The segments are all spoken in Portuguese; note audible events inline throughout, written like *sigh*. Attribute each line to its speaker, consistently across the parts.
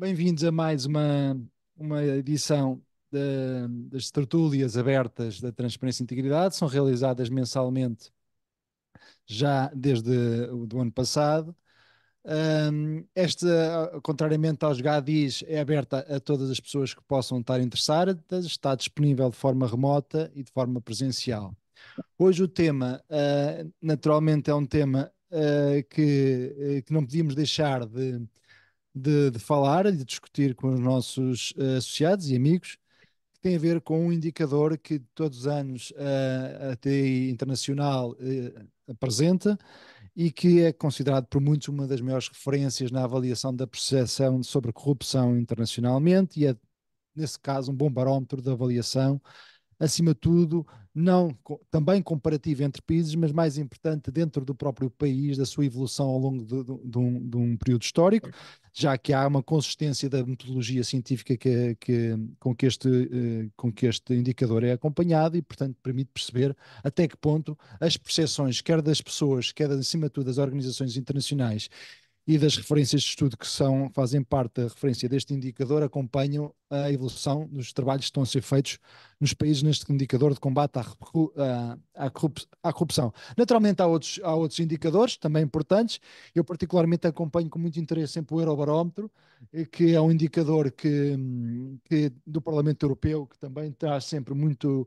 Speaker 1: Bem-vindos a mais uma, uma edição de, das tertúlias abertas da Transparência e Integridade. São realizadas mensalmente já desde o do ano passado. Um, esta, contrariamente aos GADIs, é aberta a todas as pessoas que possam estar interessadas, está disponível de forma remota e de forma presencial. Hoje o tema, uh, naturalmente, é um tema uh, que, uh, que não podíamos deixar de, de, de falar e de discutir com os nossos eh, associados e amigos, que tem a ver com um indicador que todos os anos a, a TI Internacional eh, apresenta e que é considerado por muitos uma das maiores referências na avaliação da percepção sobre corrupção internacionalmente e é, nesse caso, um bom barómetro de avaliação acima de tudo, não também comparativo entre países, mas mais importante dentro do próprio país, da sua evolução ao longo de, de, um, de um, período histórico, já que há uma consistência da metodologia científica que, que, com, que este, eh, com que este indicador é acompanhado e, portanto, permite perceber até que ponto as percepções, quer das pessoas, quer acima de tudo das organizações internacionais, e das referências de estudo que são, fazem parte da referência deste indicador acompanham a evolução dos trabalhos que estão a ser feitos nos países neste indicador de combate à, à, corrupção. Naturalmente há outros, há outros indicadores também importantes, eu particularmente acompanho com muito interesse sempre o Eurobarómetro, eh, que é um indicador que, hum, que do Parlamento Europeu, que também traz sempre muito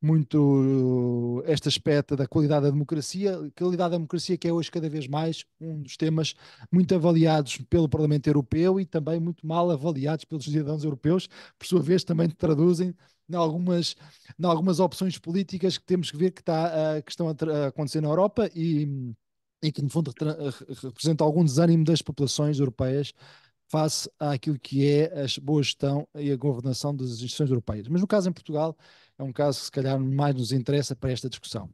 Speaker 1: muito eh, este aspecto da qualidade da democracia, qualidade da democracia que é hoje cada vez mais um dos temas muito avaliados pelo Parlamento Europeu e também muito mal avaliados pelos cidadãos europeus, por sua vez também traduzem em algumas, em algumas opções políticas que temos que ver que, está, eh, que estão a acontecer na Europa e, e que no fundo representa algum desânimo das populações europeias face àquilo que é a boa gestão e a governação das instituições europeias. Mas no caso em Portugal, é um caso que se calhar mais nos interessa para esta discussão.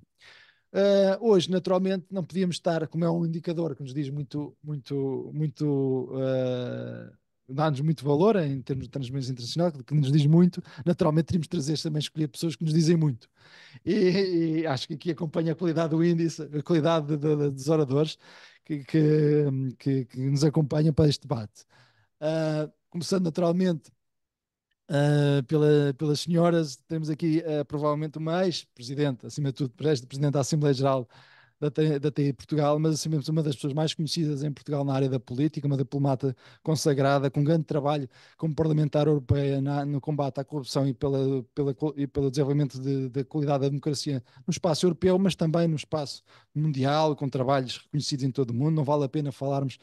Speaker 1: Uh, hoje, naturalmente, não podíamos estar, como é um indicador que nos diz muito, muito, muito, uh, dá-nos muito valor em termos de transmissão internacional, que nos diz muito, naturalmente teríamos de trazer também escolher pessoas que nos dizem muito. E, e acho que aqui acompanha a qualidade do índice, a qualidade de, de, dos oradores que, que, que, que, nos acompanham para este debate. Uh, começando naturalmente Uh, pela, pelas senhoras, temos aqui uh, provavelmente uma ex-presidente, acima de tudo, presidente da Assembleia Geral da, da TI Portugal, mas acima de tudo, uma das pessoas mais conhecidas em Portugal na área da política, uma diplomata consagrada, com grande trabalho como parlamentar europeia na, no combate à corrupção e, pela, pela, e pelo desenvolvimento da de, de qualidade da democracia no espaço europeu, mas também no espaço mundial, com trabalhos reconhecidos em todo o mundo. Não vale a pena falarmos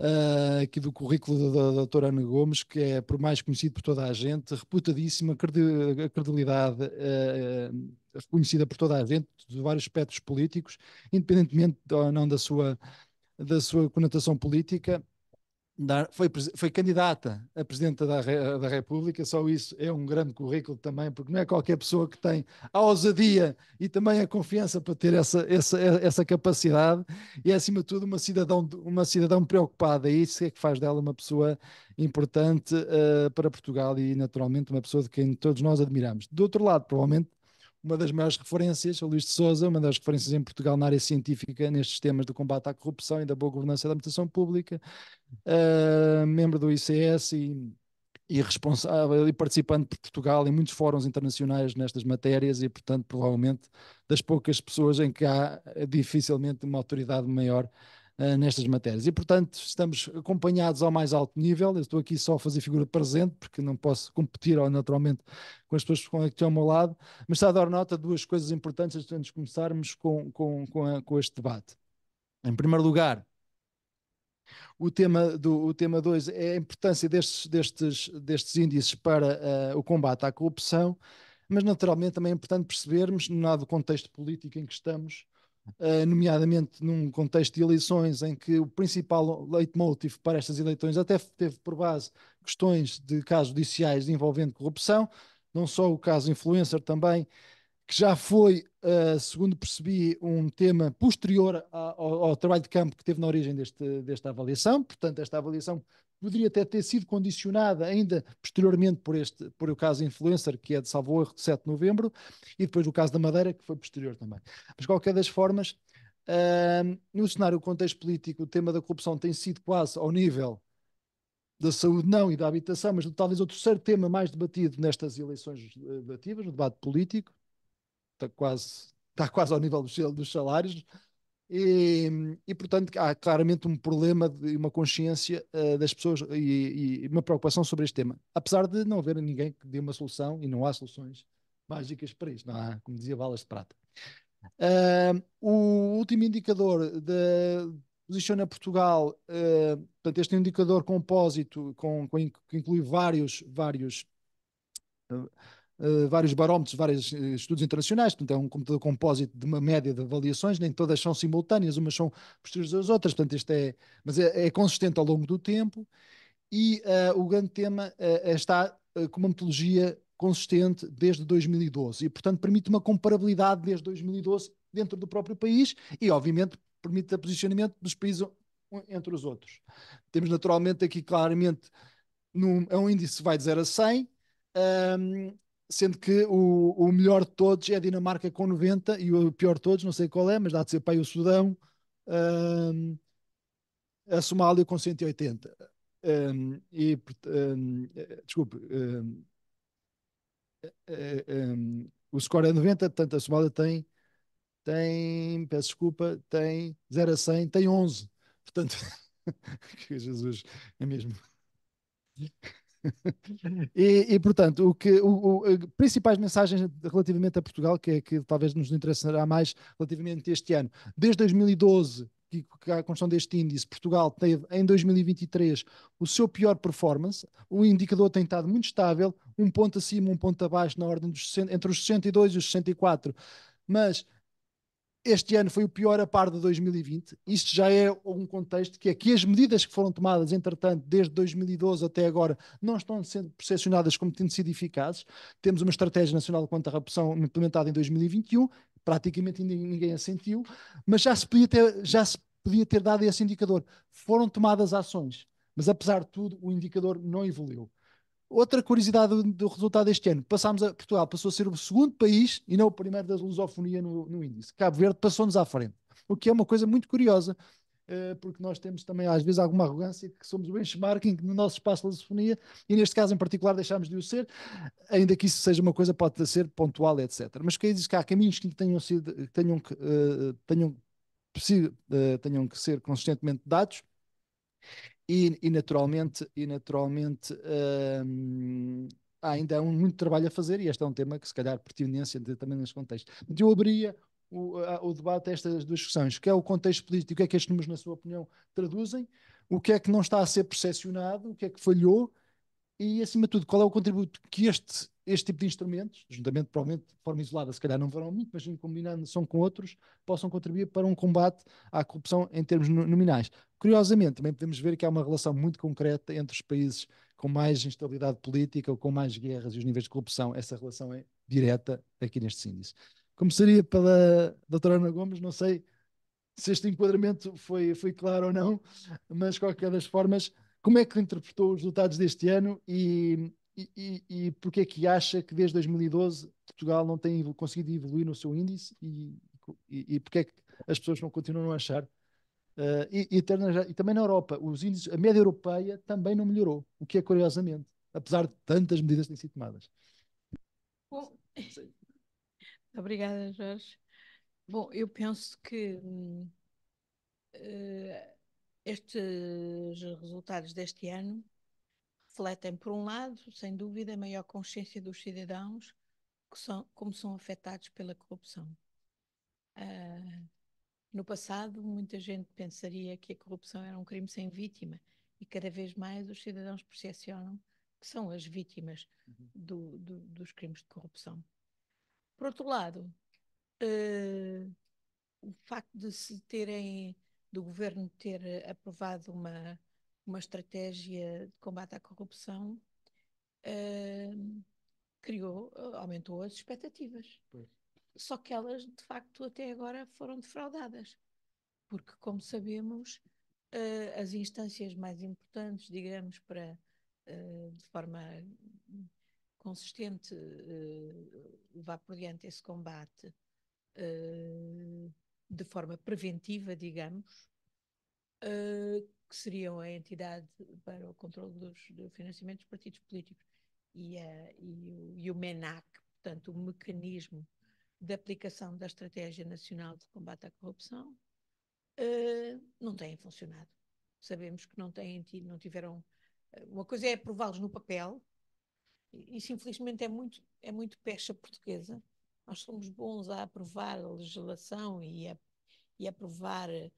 Speaker 1: uh, aqui do currículo da, da doutora Ana Gomes, que é por mais conhecido por toda a gente, reputadíssima, credibilidade uh, reconhecida por toda a gente, de vários aspectos políticos, independentemente ou não da sua, da sua conotação política, foi, foi candidata a Presidente da, da República, só isso é um grande currículo também, porque não é qualquer pessoa que tem a ousadia e também a confiança para ter essa, essa, essa capacidade, e é acima de tudo uma cidadão, uma cidadão preocupada, e isso é que faz dela uma pessoa importante uh, para Portugal e naturalmente uma pessoa de quem todos nós admiramos. Do outro lado, provavelmente uma das maiores referências, o Luís de Souza, uma das referências em Portugal na área científica nestes temas do combate à corrupção e da boa governança da administração pública, uh, membro do ICS e, e responsável e participante por Portugal em muitos fóruns internacionais nestas matérias e, portanto, provavelmente das poucas pessoas em que há dificilmente uma autoridade maior eh, nestas matérias. E, portanto, estamos acompanhados ao mais alto nível. Eu estou aqui só a fazer figura presente, porque não posso competir naturalmente com as pessoas que estão ao meu lado, mas está a dar nota de duas coisas importantes antes de começarmos com, com, com, a, com este debate. Em primeiro lugar, o tema 2 o tema dois é a importância destes, destes, destes índices para uh, o combate à corrupção, mas naturalmente também é importante percebermos, no lado do contexto político em que estamos, eh, nomeadamente num contexto de eleições em que o principal leitmotiv para estas eleições até teve por base questões de casos judiciais envolvendo corrupção, não só o caso influencer também, que já foi, eh, segundo percebi, um tema posterior ao, trabalho de campo que teve na origem deste, desta avaliação. Portanto, esta avaliação poderia até ter sido condicionada ainda posteriormente por este, por o caso influencer, que é de salvo erro de 7 de novembro, e depois o caso da Madeira, que foi posterior também. Mas, de qualquer das formas, uh, no cenário contexto político, o tema da corrupção tem sido quase ao nível da saúde não e da habitação, mas talvez o terceiro tema mais debatido nestas eleições legislativas, ah, no debate político, está quase, está quase ao nível dos, dos salários, e, e, portanto, há claramente um problema e uma consciência uh, das pessoas e, e, uma preocupação sobre este tema. Apesar de não haver ninguém que dê uma solução, e não há soluções mágicas para isto, não há, como dizia, balas de prata. Uh, o último indicador de, posiciona Portugal, uh, portanto, este é um indicador compósito com, com, que inclui vários, vários. Uh, eh, vários barómetros, vários eh, estudos internacionais, portanto é um computador compósito de uma média de avaliações, nem todas são simultâneas, umas são posteriores às outras, portanto isto é, mas é, é consistente ao longo do tempo e uh, o grande tema uh, está com uma metodologia consistente desde 2012 e portanto permite uma comparabilidade desde 2012 dentro do próprio país e obviamente permite o posicionamento dos países entre os outros. Temos naturalmente aqui claramente num, é um índice que vai de 0 a 100 um, sendo que o, o melhor de todos é a Dinamarca com 90 e o pior de todos, não sei qual é, mas dá de ser para aí o Sudão, um, a Somália com 180. Um, e, um, hum, desculpe, um, hum, hum, o score é 90, portanto a Somália tem, tem, peço desculpa, tem 0 a 100, tem 11. Portanto, *laughs* Jesus, é mesmo e, e, portanto, o que o, o, eh, principais mensagens relativamente a Portugal, que é que talvez nos interessará mais relativamente este ano. Desde 2012, que, que a construção deste índice, Portugal teve em 2023 o seu pior performance, o indicador tem estado muito estável, um ponto acima, um ponto abaixo, na ordem dos 60, entre os 62 e os 64. Mas este ano foi o pior a par de 2020. Isto já é um contexto que é que as medidas que foram tomadas, entretanto, desde 2012 até agora, não estão sendo percepcionadas como tendo sido eficazes. Temos uma estratégia nacional contra a repressão implementada em 2021, praticamente ninguém a sentiu, mas já se podia ter, já se podia ter dado esse indicador. Foram tomadas ações, mas apesar de tudo, o indicador não evoluiu. Outra curiosidade do resultado deste ano, passámos a Portugal passou a ser o segundo país e não o primeiro da lusofonia no, no índice. Cabo Verde passou-nos à frente, o que é uma coisa muito curiosa, uh, porque nós temos também às vezes alguma arrogância que somos o benchmarking no nosso espaço de lusofonia e neste caso em particular deixámos de o ser, ainda que isso seja uma coisa pode ser pontual, etc. Mas quer dizer que há caminhos que tenham sido, que tenham, que, uh, tenham, uh, tenham que ser consistentemente dados e, e naturalmente, e naturalmente um, há ainda um, muito trabalho a fazer e este é um tema que se calhar pertinência também neste contexto. Eu abriria o, a, o debate a estas duas questões, que é o contexto político, o que é que estes números, na sua opinião, traduzem, o que é que não está a ser percepcionado, o que é que falhou, e, acima de tudo, qual é o contributo que este, este tipo de instrumentos, juntamente, provavelmente, de forma isolada, se calhar não verão muito, mas em combinação com outros, possam contribuir para um combate à corrupção em termos nominais. Curiosamente, também podemos ver que há uma relação muito concreta entre os países com mais instabilidade política ou com mais guerras e os níveis de corrupção. Essa relação é direta aqui neste índice. Começaria pela doutora Ana Gomes, não sei se este enquadramento foi, foi claro ou não, mas, de qualquer das formas, como é que interpretou os resultados deste ano e, e, e, e porquê é que acha que desde 2012 Portugal não tem conseguido evoluir no seu índice e, e, e porquê é que as pessoas não continuam a achar? Uh, e, e, também na Europa, os índices, a média europeia também não melhorou, o que é curiosamente, apesar de tantas medidas terem têm sido tomadas.
Speaker 2: Bom, *laughs* obrigada, Jorge. Bom, eu penso que uh, estes resultados deste ano refletem, por um lado, sem dúvida, a maior consciência dos cidadãos que são, como são afetados pela corrupção. Uh, no passado, muita gente pensaria que a corrupção era um crime sem vítima e cada vez mais os cidadãos percepcionam que são as vítimas uhum. do, do, dos crimes de corrupção. Por outro lado, uh, o facto de se terem do governo ter eh, aprovado uma, uma estratégia de combate à corrupção, uh, criou, eh, aumentou as expectativas. Pois. Só que elas, de facto, até agora foram defraudadas. Porque, como sabemos, uh, as instâncias mais importantes, digamos, para uh, de forma consistente levar por diante esse combate de forma preventiva, digamos, uh, que seriam a entidade para o controle dos, do financiamento dos partidos políticos e, a, e, o, e o MENAC, portanto, o mecanismo de aplicação da Estratégia Nacional de Combate à Corrupção, uh, não têm funcionado. Sabemos que não têm tido, não tiveram. Eh, uma coisa é aprová-los no papel, isso infelizmente é muito, é muito pecha portuguesa, nós somos bons a aprovar a legislação e a, e aprovar eh,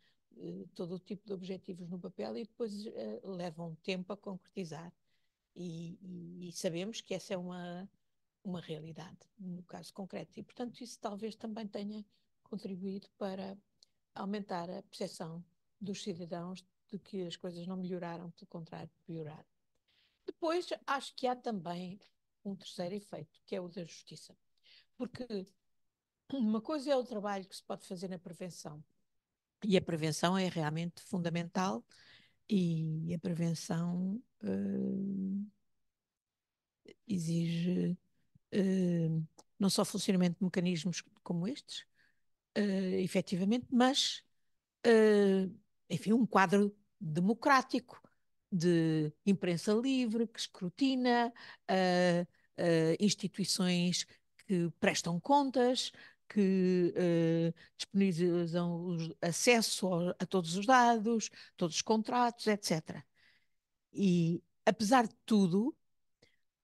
Speaker 2: todo o tipo de objetivos no papel e depois uh, levam tempo a concretizar. E, e, e, sabemos que essa é uma, uma realidade, no caso concreto. E, portanto, isso talvez também tenha contribuído para aumentar a percepção dos cidadãos de que as coisas não melhoraram, pelo contrário, pioraram. Depois, acho que há também um terceiro efeito, que é o da justiça. Porque uma coisa é o trabalho que se pode fazer na prevenção. E a prevenção é realmente fundamental e a prevenção uh, exige uh, não só funcionamento de mecanismos como estes, uh, efetivamente, mas, uh, enfim, um quadro democrático de imprensa livre que escrutina. Uh, Uh, instituições que prestam contas, que uh, disponibilizam acesso a, a todos os dados, todos os contratos, etc. E, apesar de tudo,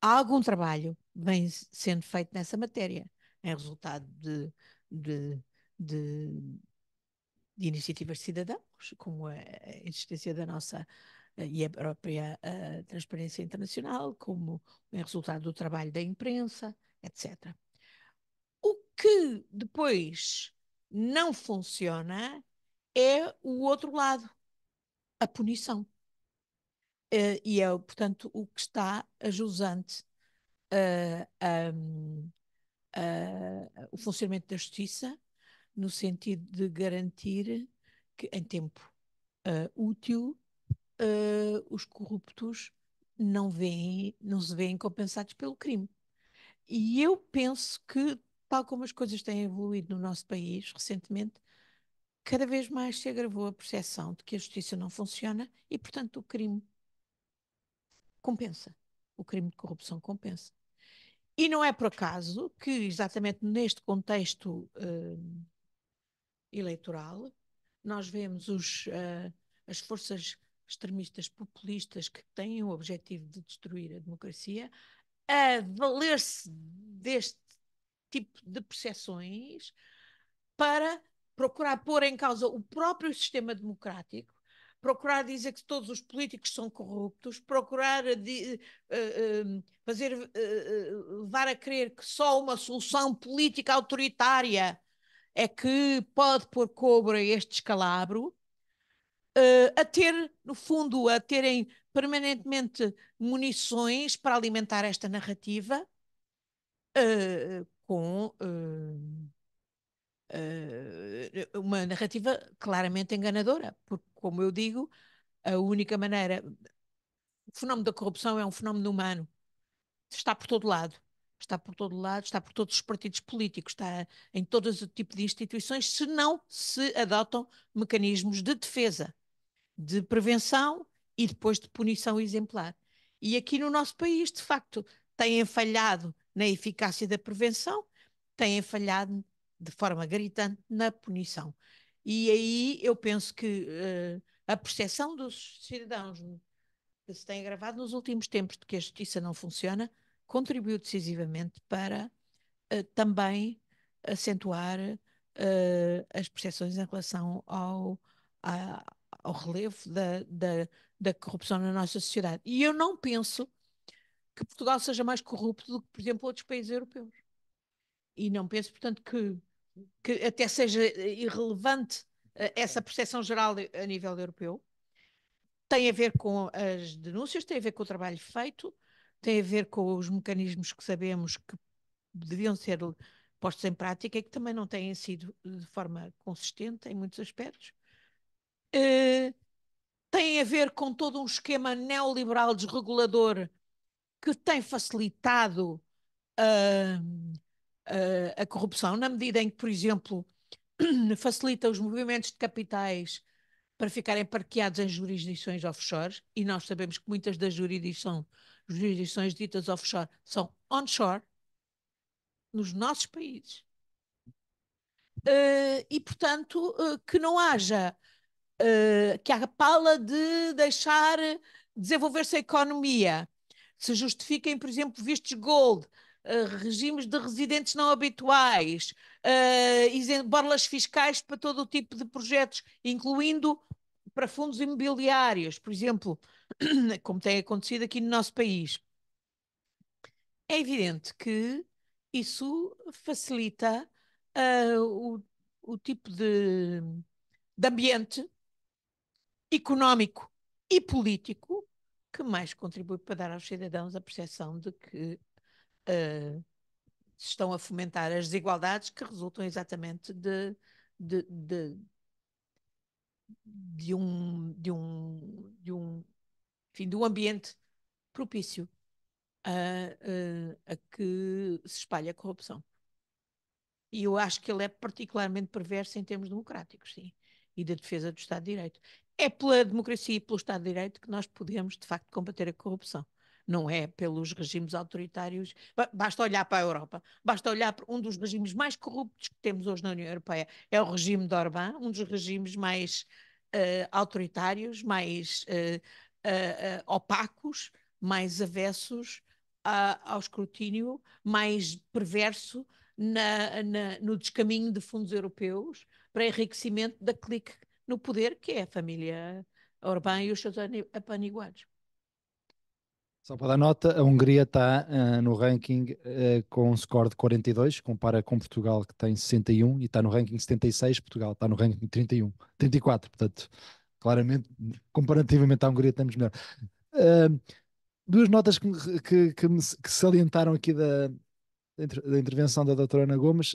Speaker 2: há algum trabalho vem sendo feito nessa matéria, em resultado de, de, de, de iniciativas de cidadãos, como a, a existência da nossa eh, e a própria a eh, transparência internacional, como em resultado do trabalho da imprensa, etc que depois não funciona é o outro lado, a punição. Uh, e é, portanto, o que está a jusante uh, eh, um, uh, eh, o funcionamento da justiça, no sentido de garantir que, em tempo útil, os corruptos não, veem, não se veem compensados pelo crime. E eu penso que tal como as coisas têm evoluído no nosso país recentemente, cada vez mais se agravou a percepção de que a justiça não funciona e, portanto, o crime compensa. O crime de corrupção compensa. E não é por acaso que, exatamente neste contexto uh, eleitoral, nós vemos os, uh, as forças extremistas populistas que têm o objetivo de destruir a democracia a valer-se deste tipo de percepções para procurar pôr em causa o próprio sistema democrático, procurar dizer que todos os políticos são corruptos, procurar de, uh, uh, fazer uh, levar a crer que só uma solução política autoritária é que pode pôr cobra este descalabro, eh, a ter, no fundo, a terem permanentemente munições para alimentar esta narrativa, com uh, uh, uma narrativa claramente enganadora, porque, como eu digo, a única maneira. O fenómeno da corrupção é um fenómeno humano. Está por todo lado. Está por todo lado, está por todos os partidos políticos, está em todo o tipo de instituições, se não se adotam mecanismos de defesa, de prevenção e depois de punição exemplar. E aqui no nosso país, de facto, têm falhado na eficácia da prevenção, têm falhado de forma gritante na punição. E aí eu penso que uh, a percepção dos cidadãos que se tem agravado nos últimos tempos de que a justiça não funciona contribuiu decisivamente para uh, também acentuar uh, as percepções em relação ao, a, ao relevo da, da, da corrupção na nossa sociedade. E eu não penso que Portugal seja mais corrupto do que, por exemplo, outros países europeus. E não penso, portanto, que, que até seja eh, irrelevante eh, essa percepção geral a nível europeu. Tem a ver com as denúncias, tem a ver com o trabalho feito, tem a ver com os mecanismos que sabemos que deviam ser postos em prática e que também não têm sido de forma consistente em muitos aspectos. Uh, tem a ver com todo um esquema neoliberal desregulador que tem facilitado uh, a corrupção, na medida em que, por exemplo, *clears throat* facilita os movimentos de capitais para ficarem parqueados em jurisdições offshore, e nós sabemos que muitas das jurisdições, jurisdições ditas offshore são onshore, nos nossos países. Uh, e, portanto, uh, que não haja, uh, que a pala de deixar desenvolver-se a economia se justifiquem, por exemplo, vistos gold, uh, regimes de residentes não habituais, uh, borlas fiscais para todo o tipo de projetos, incluindo para fundos imobiliários, por exemplo, *clears throat* como tem acontecido aqui no nosso país. É evidente que isso facilita uh, o, o, tipo de, de ambiente económico e político que mais contribui para dar aos cidadãos a percepção de que uh, estão a fomentar as desigualdades que resultam exatamente de, de, de, de um, de um, de um, enfim, de um ambiente propício a, eh, a que se espalha a corrupção. E eu acho que ele é particularmente perverso em termos democráticos, sim e da defesa do Estado de Direito. É pela democracia e pelo Estado de Direito que nós podemos, de facto, combater a corrupção. Não é pelos regimes autoritários. Basta olhar para a Europa, basta olhar para um dos regimes mais corruptos que temos hoje na União Europeia. É o regime de Orbán, um dos regimes mais uh, autoritários, mais uh, uh, opacos, mais avessos a, ao escrutínio, mais perverso na, na, no descaminho de fundos europeus para enriquecimento da clique no poder, que é a família Orbán e os seus apaniguados.
Speaker 1: Só para dar nota, a Hungria está uh, eh, no ranking uh, com um score de 42, compara com Portugal que tem 61 e está no ranking 76, Portugal está no ranking 31, 34, portanto, claramente, comparativamente à Hungria estamos melhor. Uh, duas notas que, que, que, me, que salientaram aqui da, da intervenção da doutora Ana Gomes,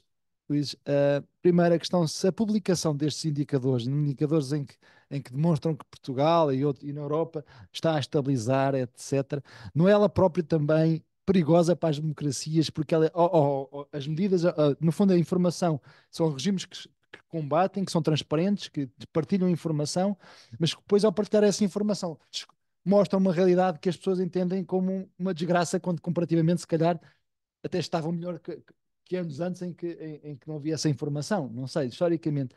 Speaker 1: Luís, uh, ah, primeira questão se a publicação destes indicadores, indicadores em que, em que demonstram que Portugal e, outro, e na Europa está a estabilizar, etc., não é ela própria também perigosa para as democracias, porque ela, é, as medidas, no fundo a informação, são regimes que, que combatem, que são transparentes, que partilham informação, mas que depois ao partilhar essa informação mostram uma realidade que as pessoas entendem como uma desgraça, quando comparativamente se calhar até estavam melhor que, que anos antes em que, em, em que não havia essa informação. Não sei, historicamente.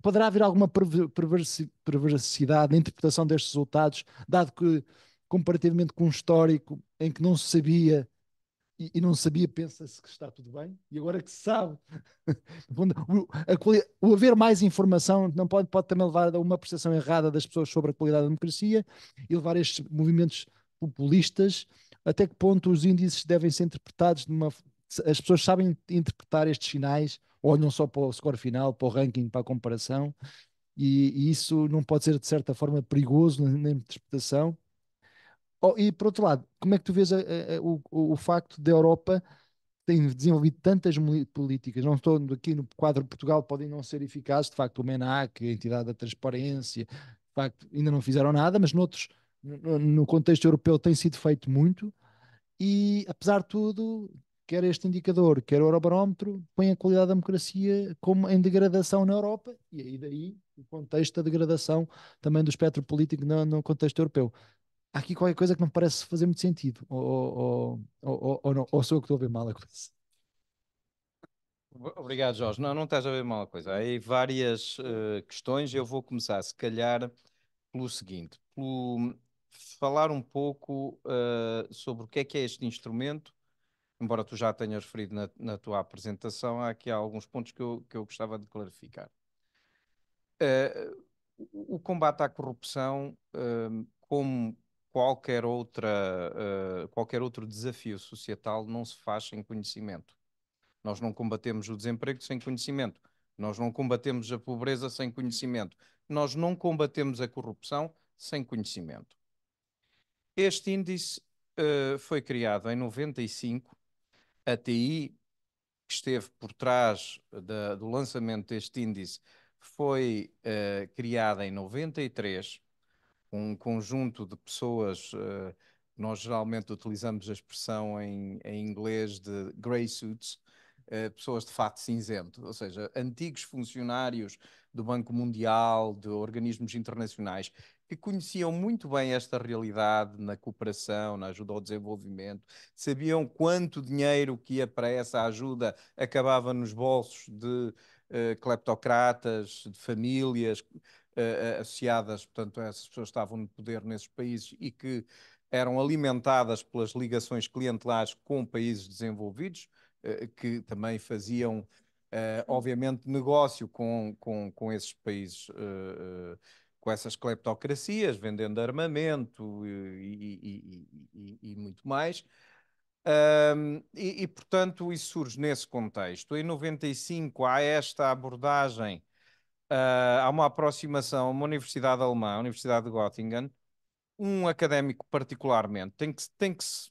Speaker 1: Poderá haver alguma perversidade na interpretação destes resultados, dado que, comparativamente com um histórico em que não se sabia e, e, não sabia, pensa-se que está tudo bem, e agora que se sabe. *laughs* o, a, o, haver mais informação não pode, pode também levar a uma percepção errada das pessoas sobre a qualidade da democracia e levar a estes movimentos populistas. Até que ponto os índices devem ser interpretados de uma, as pessoas sabem interpretar estes sinais, olham só para o score final, para o ranking, para a comparação, e, e isso não pode ser de certa forma perigoso na, na interpretação. Oh, e por outro lado, como é que tu vês a, a, a, o, o facto da Europa ter desenvolvido tantas políticas, não estou aqui no quadro de Portugal, podem não ser eficazes, de facto o MENAC, a entidade da transparência, de facto ainda não fizeram nada, mas noutros, no, no contexto europeu tem sido feito muito, e apesar de tudo, quer este indicador, quer o Eurobarómetro, põe a qualidade da democracia como em degradação na Europa, e aí daí o contexto da degradação também do espectro político no, no contexto europeu. Há aqui qualquer coisa que não parece fazer muito sentido, ou, ou, ou, ou ou sou eu que estou a ver mal a coisa.
Speaker 3: Obrigado, Jorge. Não, não estás a ver mal a coisa. Há aí várias uh, questões. Eu vou começar, se calhar, pelo seguinte: pelo falar um pouco uh, sobre o que é que é este instrumento embora tu já tenhas referido na, na, tua apresentação, há aqui alguns pontos que eu, que eu gostava de clarificar. Uh, o combate à corrupção, uh, como qualquer, outra, uh, qualquer outro desafio societal, não se faz sem conhecimento. Nós não combatemos o desemprego sem conhecimento. Nós não combatemos a pobreza sem conhecimento. Nós não combatemos a corrupção sem conhecimento. Este índice eh, foi criado em 95 a TI, que esteve por trás eh, da, do lançamento deste índice, foi uh, criada em 93, um conjunto de pessoas, uh, nós geralmente utilizamos a expressão em, em inglês de grey suits, uh, pessoas de fato cinzento, ou seja, antigos funcionários do Banco Mundial, de organismos internacionais, que conheciam muito bem esta realidade na cooperação, na ajuda ao desenvolvimento, sabiam quanto dinheiro que ia para essa ajuda acabava nos bolsos de uh, cleptocratas, de famílias eh, eh, associadas, portanto, essas pessoas estavam no poder nesses países e que eram alimentadas pelas ligações clientelares com países desenvolvidos, que também faziam uhum. obviamente, negócio com, com, com esses países com essas cleptocracias, vendendo armamento e, e, e, e muito mais. Um, e, portanto, isso surge nesse contexto. Em 95 há esta abordagem, uh, há uma aproximação, uma universidade alemã, a Universidade de Göttingen, um académico particularmente, tem que, tem que se,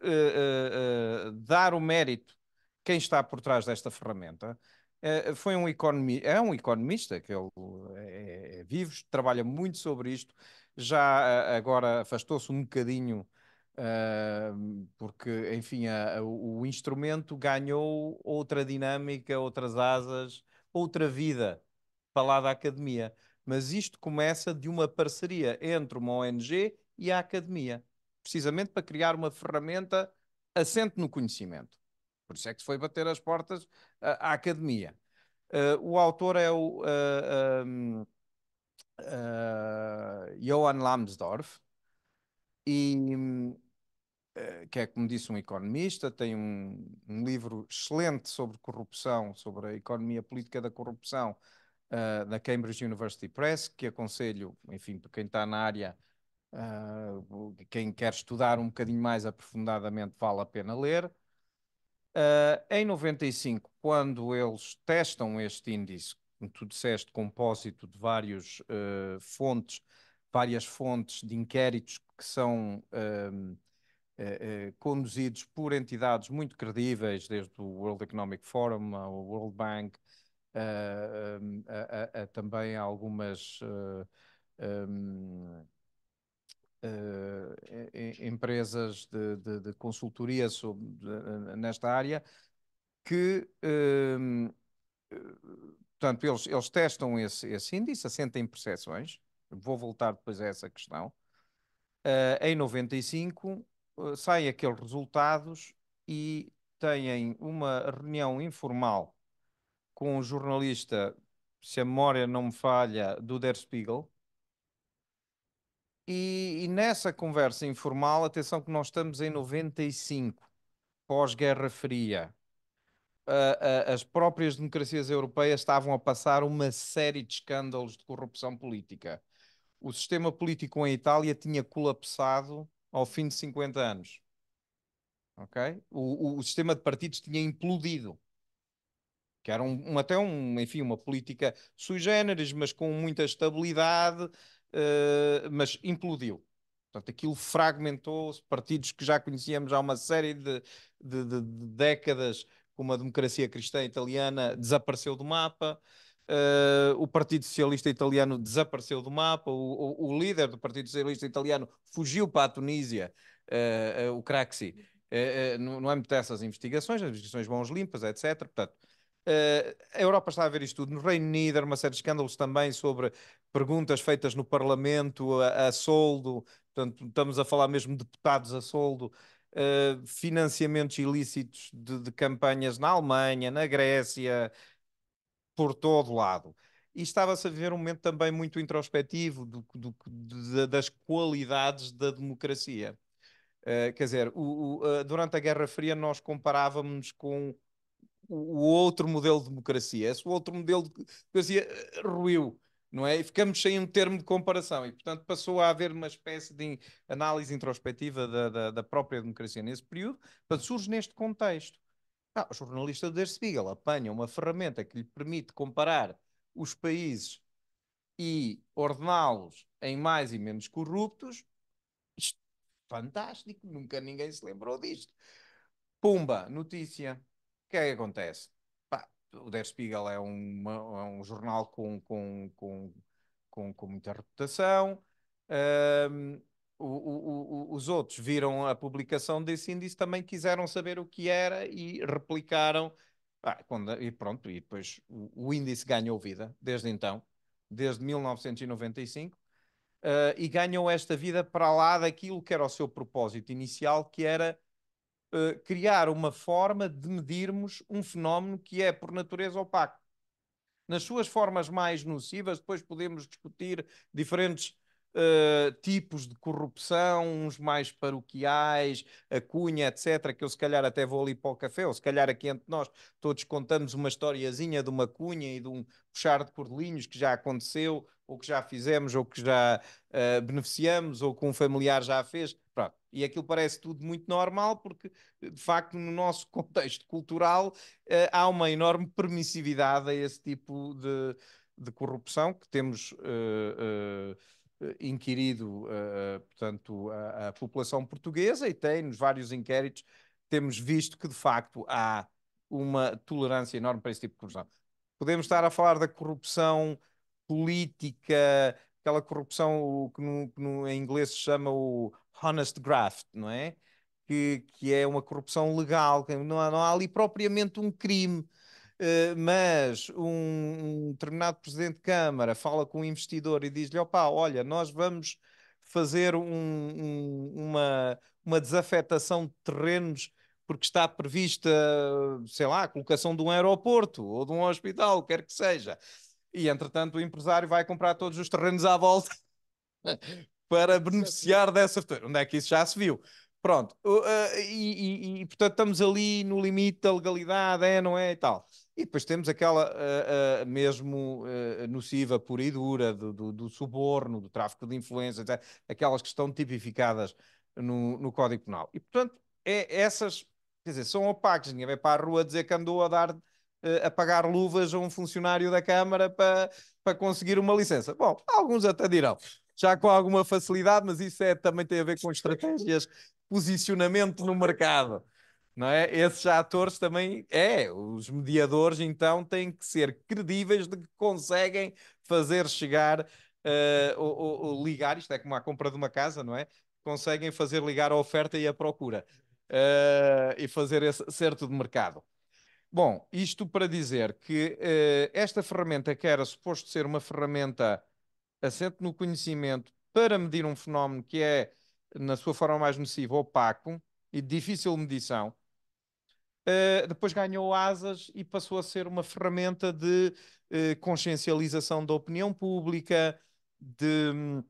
Speaker 3: uh, uh, dar o mérito quem está por trás desta ferramenta. Eh, eh, foi um economista, é um economista que ele eh, é, é, vivo, trabalha muito sobre isto, já agora afastou-se um bocadinho Uh, porque, enfim, a, a, o instrumento ganhou outra dinâmica, outras asas, outra vida para lá da academia. Mas isto começa de uma parceria entre uma ONG e a academia, precisamente para criar uma ferramenta assente no conhecimento. Por isso é que se foi bater as portas uh, à academia. Uh, o autor é o uh, Johan Lambsdorff, e, que é, como disse, um economista, tem um, um, livro excelente sobre corrupção, sobre a economia política da corrupção, da Cambridge University Press, que aconselho, enfim, para quem está na área, quem quer estudar um bocadinho mais aprofundadamente, vale a pena ler. Uh, em 95, quando eles testam este índice, como tu disseste, compósito de várias uh, ah, fontes, várias fontes de inquéritos que são uh, conduzidos por entidades muito credíveis, desde o World Economic Forum o World Bank, a, também algumas um, eh, empresas de, de, de consultoria sobre, de, eh, nesta área que ehm, eh, portanto, eles, eles testam esse, esse índice, assentem percepções, vou voltar depois a essa questão. Uh, em 95 uh, saem aqueles resultados e têm uma reunião informal com um jornalista, se a memória não me falha, do Der Spiegel, e, e, nessa conversa informal, atenção que nós estamos em 95, pós-Guerra Fria. Uh, uh, as próprias democracias europeias estavam a passar uma série de escândalos de corrupção política. O sistema político em Itália tinha colapsado ao fim de 50 anos. Okay? O, o sistema de partidos tinha implodido. Que era um, um, até um, enfim, uma política sui generis, mas com muita estabilidade eh, mas implodiu. Portanto, aquilo fragmentou-se, partidos que já conhecíamos há uma série de, de, de, de décadas, como a democracia cristã italiana, desapareceu do mapa. Uh, o Partido Socialista Italiano desapareceu do mapa, o, o, o, líder do Partido Socialista Italiano fugiu para a Tunísia, uh, uh, o Craxi, no, no âmbito é dessas investigações, as investigações mãos limpas, etc. Portanto, eh, a Europa está a ver isto tudo. No Reino Unido, uma série de escândalos também sobre perguntas feitas no Parlamento a, a soldo. Portanto, estamos a falar mesmo de deputados a soldo. Uh, financiamentos ilícitos de, de, campanhas na Alemanha, na Grécia, por todo lado. E estava-se a viver um momento também muito introspectivo do, do, de, das qualidades da democracia. Uh, quer dizer, o, o, uh, durante a Guerra Fria nós comparávamos com o outro modelo de democracia. Esse outro modelo de democracia eh, ruiu, não é? E ficamos sem um termo de comparação. E, portanto, passou a haver uma espécie de análise introspectiva da, da, da própria democracia nesse período, portanto, surge neste contexto. Ah, o jornalista Der Spiegel apanha uma ferramenta que lhe permite comparar os países e ordená-los em mais e menos corruptos. Isto, fantástico, nunca ninguém se lembrou disto. Pumba, notícia que é que acontece? Pá, o Der Spiegel é, uma, é um jornal com, com, com, com, com muita reputação. Um, o, o, o, os outros viram a publicação desse índice, também quiseram saber o que era e replicaram. Ah, quando, e pronto, e depois o, índice ganhou vida desde então, desde 1995, uh, ah, e ganhou esta vida para lá daquilo que era o seu propósito inicial, que era eh, criar uma forma de medirmos um fenómeno que é, por natureza, opaco. Nas suas formas mais nocivas, depois podemos discutir diferentes Uh, tipos de corrupção, uns mais paroquiais, a cunha, etc., que eu se calhar até vou ali para o café, ou se calhar aqui entre nós todos contamos uma historiazinha de uma cunha e de um puxar de cordelinhos que já aconteceu, ou que já fizemos, ou que já uh, beneficiamos, ou que um familiar já fez. Pronto. E aquilo parece tudo muito normal, porque, de facto, no nosso *laughs* contexto cultural, eh, há uma enorme permissividade a esse tipo de, de corrupção que temos eh, eh, inquirido, portanto, a, a, população portuguesa e tem nos vários inquéritos, temos visto que, de facto, há uma tolerância enorme para esse tipo de corrupção. Podemos estar a falar da corrupção política, aquela corrupção que, no, que no, em inglês se chama o honest graft, não é? Que, que é uma corrupção legal, que não, há, não há ali propriamente um crime. Uh, mas um, um, determinado presidente de Câmara fala com um investidor e diz-lhe: opá, olha, nós vamos fazer um, um, uma, uma desafetação de terrenos porque está prevista, sei lá, a colocação de um aeroporto ou de um hospital, quer que seja. E entretanto o empresário vai comprar todos os terrenos à volta para beneficiar dessa futura. Onde é que isso já se viu? Pronto, uh, e, e, e, portanto estamos ali no limite da legalidade, é, não é e tal. E depois temos aquela uh, uh, mesmo nociva pura e dura do, do, do, suborno, do tráfico de influência, etc. É, aquelas que estão tipificadas no, no Código Penal. E portanto, é, essas, quer dizer, são opacas. Ninguém vai para a rua dizer que andou a dar a pagar luvas a um funcionário da Câmara para, para conseguir uma licença. Bom, alguns até dirão, já com alguma facilidade, mas isso é, também tem a ver com estratégias, posicionamento no mercado. Não é? Esses atores também, é, os mediadores então têm que ser credíveis de que conseguem fazer chegar, uh, eh, ou, ou, ligar, isto é como a compra de uma casa, não é? Conseguem fazer ligar a oferta e a procura uh, e fazer esse certo de mercado. Bom, isto para dizer que uh, esta ferramenta que era suposto ser uma ferramenta assente no conhecimento para medir um fenómeno que é, na sua forma mais nociva, opaco e de difícil medição, uh, depois ganhou asas e passou a ser uma ferramenta de uh, consciencialização da opinião pública, de,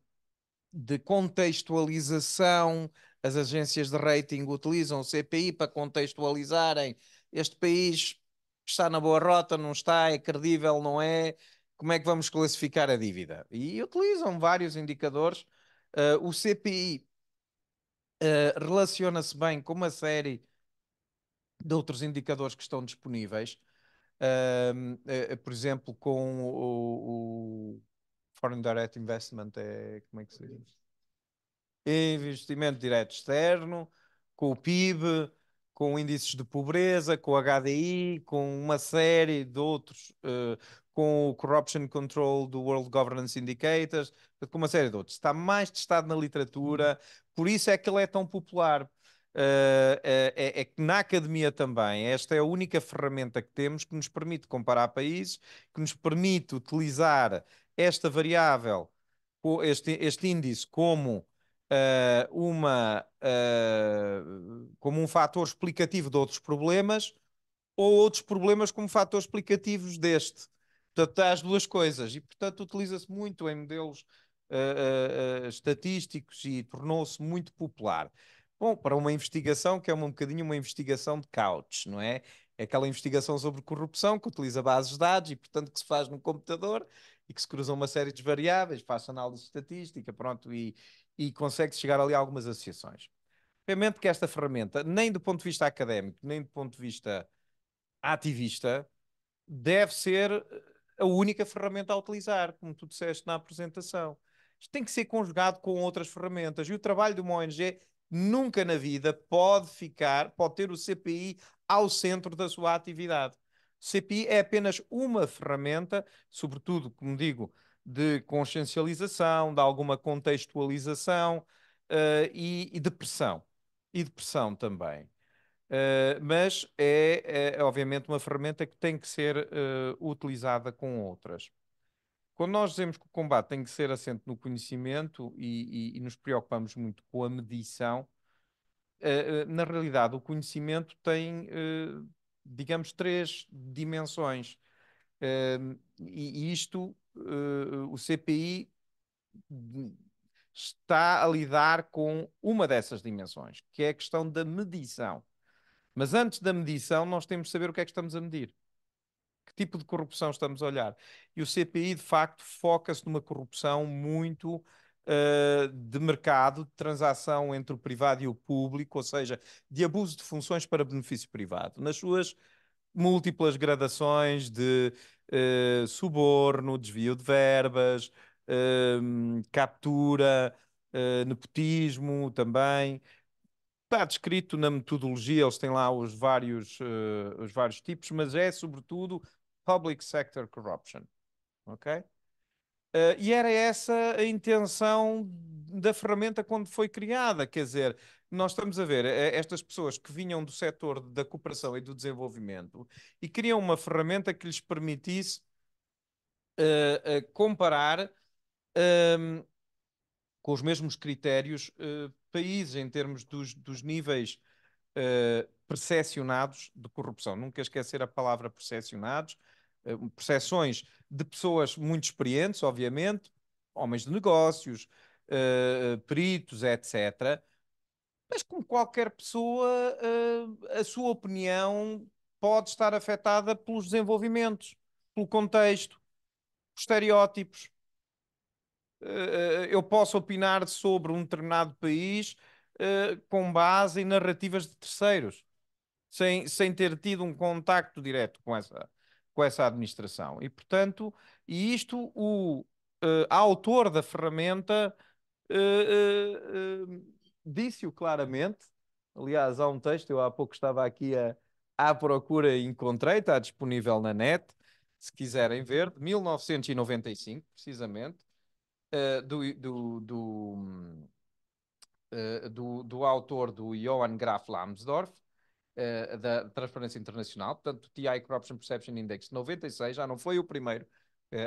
Speaker 3: de contextualização. As agências de rating utilizam o CPI para contextualizarem este país está na boa rota, não está, é credível, não é, como é que vamos classificar a dívida? E utilizam vários indicadores. Uh, o CPI uh, ah, relaciona-se bem com uma série de outros indicadores que estão disponíveis, uh, por exemplo, com o, o, Foreign Direct Investment, é, como é que se diz? Investimento direto externo, com o PIB, com índices de pobreza, com o HDI, com uma série de outros, uh, com o Corruption Control do World Governance Indicators, com uma série de outros. Está mais testado na literatura, uhum. por isso é que ele é tão popular. Uh, é, é, que na academia também, esta é a única ferramenta que temos que nos permite comparar países, que nos permite utilizar esta variável, este, este índice, como, uh, uma, uh, como um fator explicativo de outros problemas ou outros problemas como fatores explicativos deste. Portanto, há as duas coisas. E, portanto, utiliza-se muito em modelos uh, uh, estatísticos e tornou-se muito popular. Bom, para uma investigação que é um bocadinho uma investigação de couch, não é? É aquela investigação sobre corrupção que utiliza bases de dados e, portanto, que se faz no computador e que se cruzam uma série de variáveis, faz análise estatística, pronto, e, e consegue chegar ali a algumas associações. Obviamente que esta ferramenta, nem do ponto de vista académico, nem do ponto de vista ativista, deve ser a única ferramenta a utilizar, como tu disseste na apresentação. Isto tem que ser conjugado com outras ferramentas. E o trabalho de uma ONG nunca na vida pode ficar, pode ter o CPI ao centro da sua atividade. O CPI é apenas uma ferramenta, sobretudo, como digo, de consciencialização, de alguma contextualização uh, e, e de pressão. E de pressão também. Uh, mas é, é, é, obviamente uma ferramenta que tem que ser uh, utilizada com outras. Quando nós dizemos que o combate tem que ser assente no conhecimento e, e, e nos preocupamos muito com a medição, uh, na realidade o conhecimento tem, digamos, três dimensões. e isto, o CPI está a lidar com uma dessas dimensões, que é a questão da medição. Mas antes da medição, nós temos de saber o que é que estamos a medir. Que tipo de corrupção estamos a olhar? E o CPI, de facto, foca-se numa corrupção muito uh, de mercado, de transação entre o privado e o público, ou seja, de abuso de funções para benefício privado, nas suas múltiplas gradações de uh, suborno, desvio de verbas, uh, captura, nepotismo também. Está descrito na metodologia, eles têm lá os vários, uh, os vários tipos, mas é sobretudo public sector corruption. Ok? Uh, e era essa a intenção da ferramenta quando foi criada. Quer dizer, nós estamos a ver eh, estas pessoas que vinham do setor da cooperação e do desenvolvimento e queriam uma ferramenta que lhes permitisse comparar. Ehm, com os mesmos critérios uh, países em termos dos, dos níveis uh, percepcionados de corrupção. Nunca esquecer a palavra percepcionados, uh, percepções de pessoas muito experientes, obviamente, homens de negócios, uh, peritos, etc. Mas como qualquer pessoa, a sua opinião pode estar afetada pelos desenvolvimentos, pelo contexto, por estereótipos. Eh, eh, eu posso opinar sobre um determinado país eh, com base em narrativas de terceiros, sem, sem ter tido um contacto direto com essa, com essa administração. E, portanto, e isto o autor da ferramenta disse-o claramente. Aliás, há um texto, eu há pouco estava aqui a, à procura e encontrei, está disponível na net, se quiserem ver, de 1995, precisamente, eh, do, do, do, uh, eh, do, do, autor do Johann Graf Lambsdorff, uh, da Transparência Internacional, portanto, o TI Corruption Perception Index 96, já não foi o primeiro,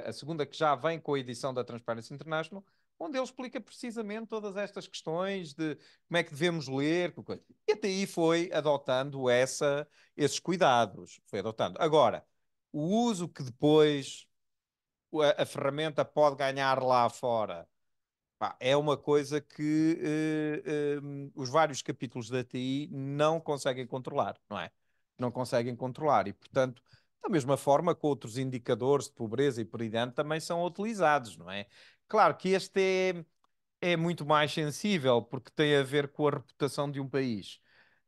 Speaker 3: a segunda que já vem com a edição da transparência International, onde ele explica precisamente todas estas questões de como é que devemos ler, coisa. e até aí foi adotando essa, esses cuidados, foi adotando. Agora, o uso que depois a, a ferramenta pode ganhar lá fora. é uma coisa que uh, uh, os vários capítulos da TI não conseguem controlar, não é? Não conseguem controlar e, portanto, da mesma forma que outros indicadores de pobreza e por aí dentro também são utilizados, não é? Claro que este é, é muito mais sensível porque tem a ver com a reputação de um país.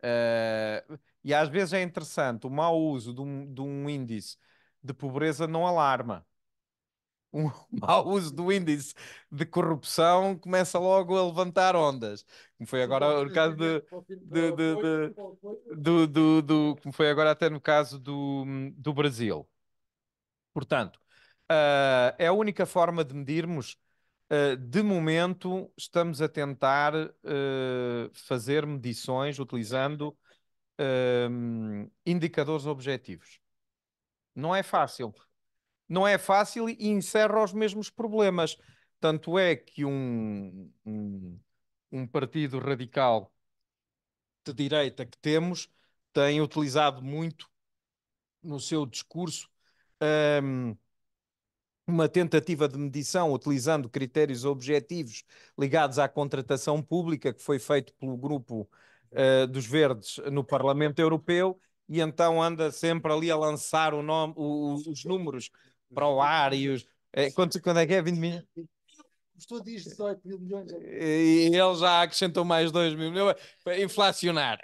Speaker 3: Uh, e às vezes é interessante, o mau uso de um, de um índice de pobreza não alarma um *laughs* mau uso do índice de corrupção começa logo a levantar ondas. Como foi agora no caso de, de, de, do, do, do, como foi agora até no caso do, do Brasil. Portanto, uh, é a única forma de medirmos. Uh, de momento, estamos a tentar uh, fazer medições utilizando indicadores objetivos. Não é fácil, não é fácil e encerra os mesmos problemas. Tanto é que um, um, um partido radical de direita que temos tem utilizado muito no seu discurso um, uma tentativa de medição utilizando critérios objetivos ligados à contratação pública que foi feito pelo grupo uh, dos Verdes no Parlamento Europeu e então anda sempre ali a lançar o nome, o, os números para o ar e os. É, quanto, quando é que é? 20 mil?
Speaker 1: Custou diz 18 mil milhões.
Speaker 3: É. E ele já acrescentou mais 2 mil milhões para inflacionar.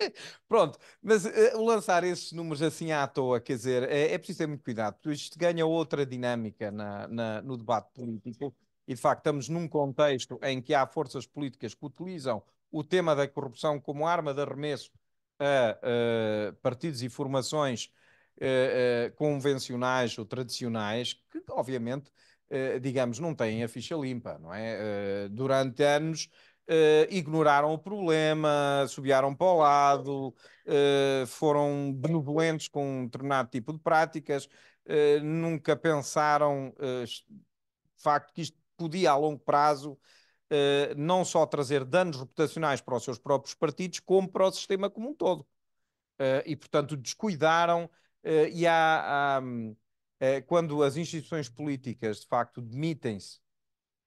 Speaker 3: *laughs* Pronto, mas uh, lançar esses números assim à toa, quer dizer, é, é preciso ter muito cuidado, porque isto ganha outra dinâmica na, na, no debate político. E de facto, estamos num contexto em que há forças políticas que utilizam o tema da corrupção como arma de arremesso a, a eh, partidos e formações eh, eh, convencionais ou tradicionais, que obviamente, eh, digamos, não têm a ficha limpa, não é? durante anos. ignoraram o problema, subiaram para o lado, foram benevolentes com um determinado tipo de práticas, nunca pensaram de facto que isto podia a longo prazo Uh, não só trazer danos reputacionais para os seus próprios partidos, como para o sistema como um todo. Uh, e, portanto, descuidaram eh, e há, há hum, eh, quando as instituições políticas, de facto, demitem-se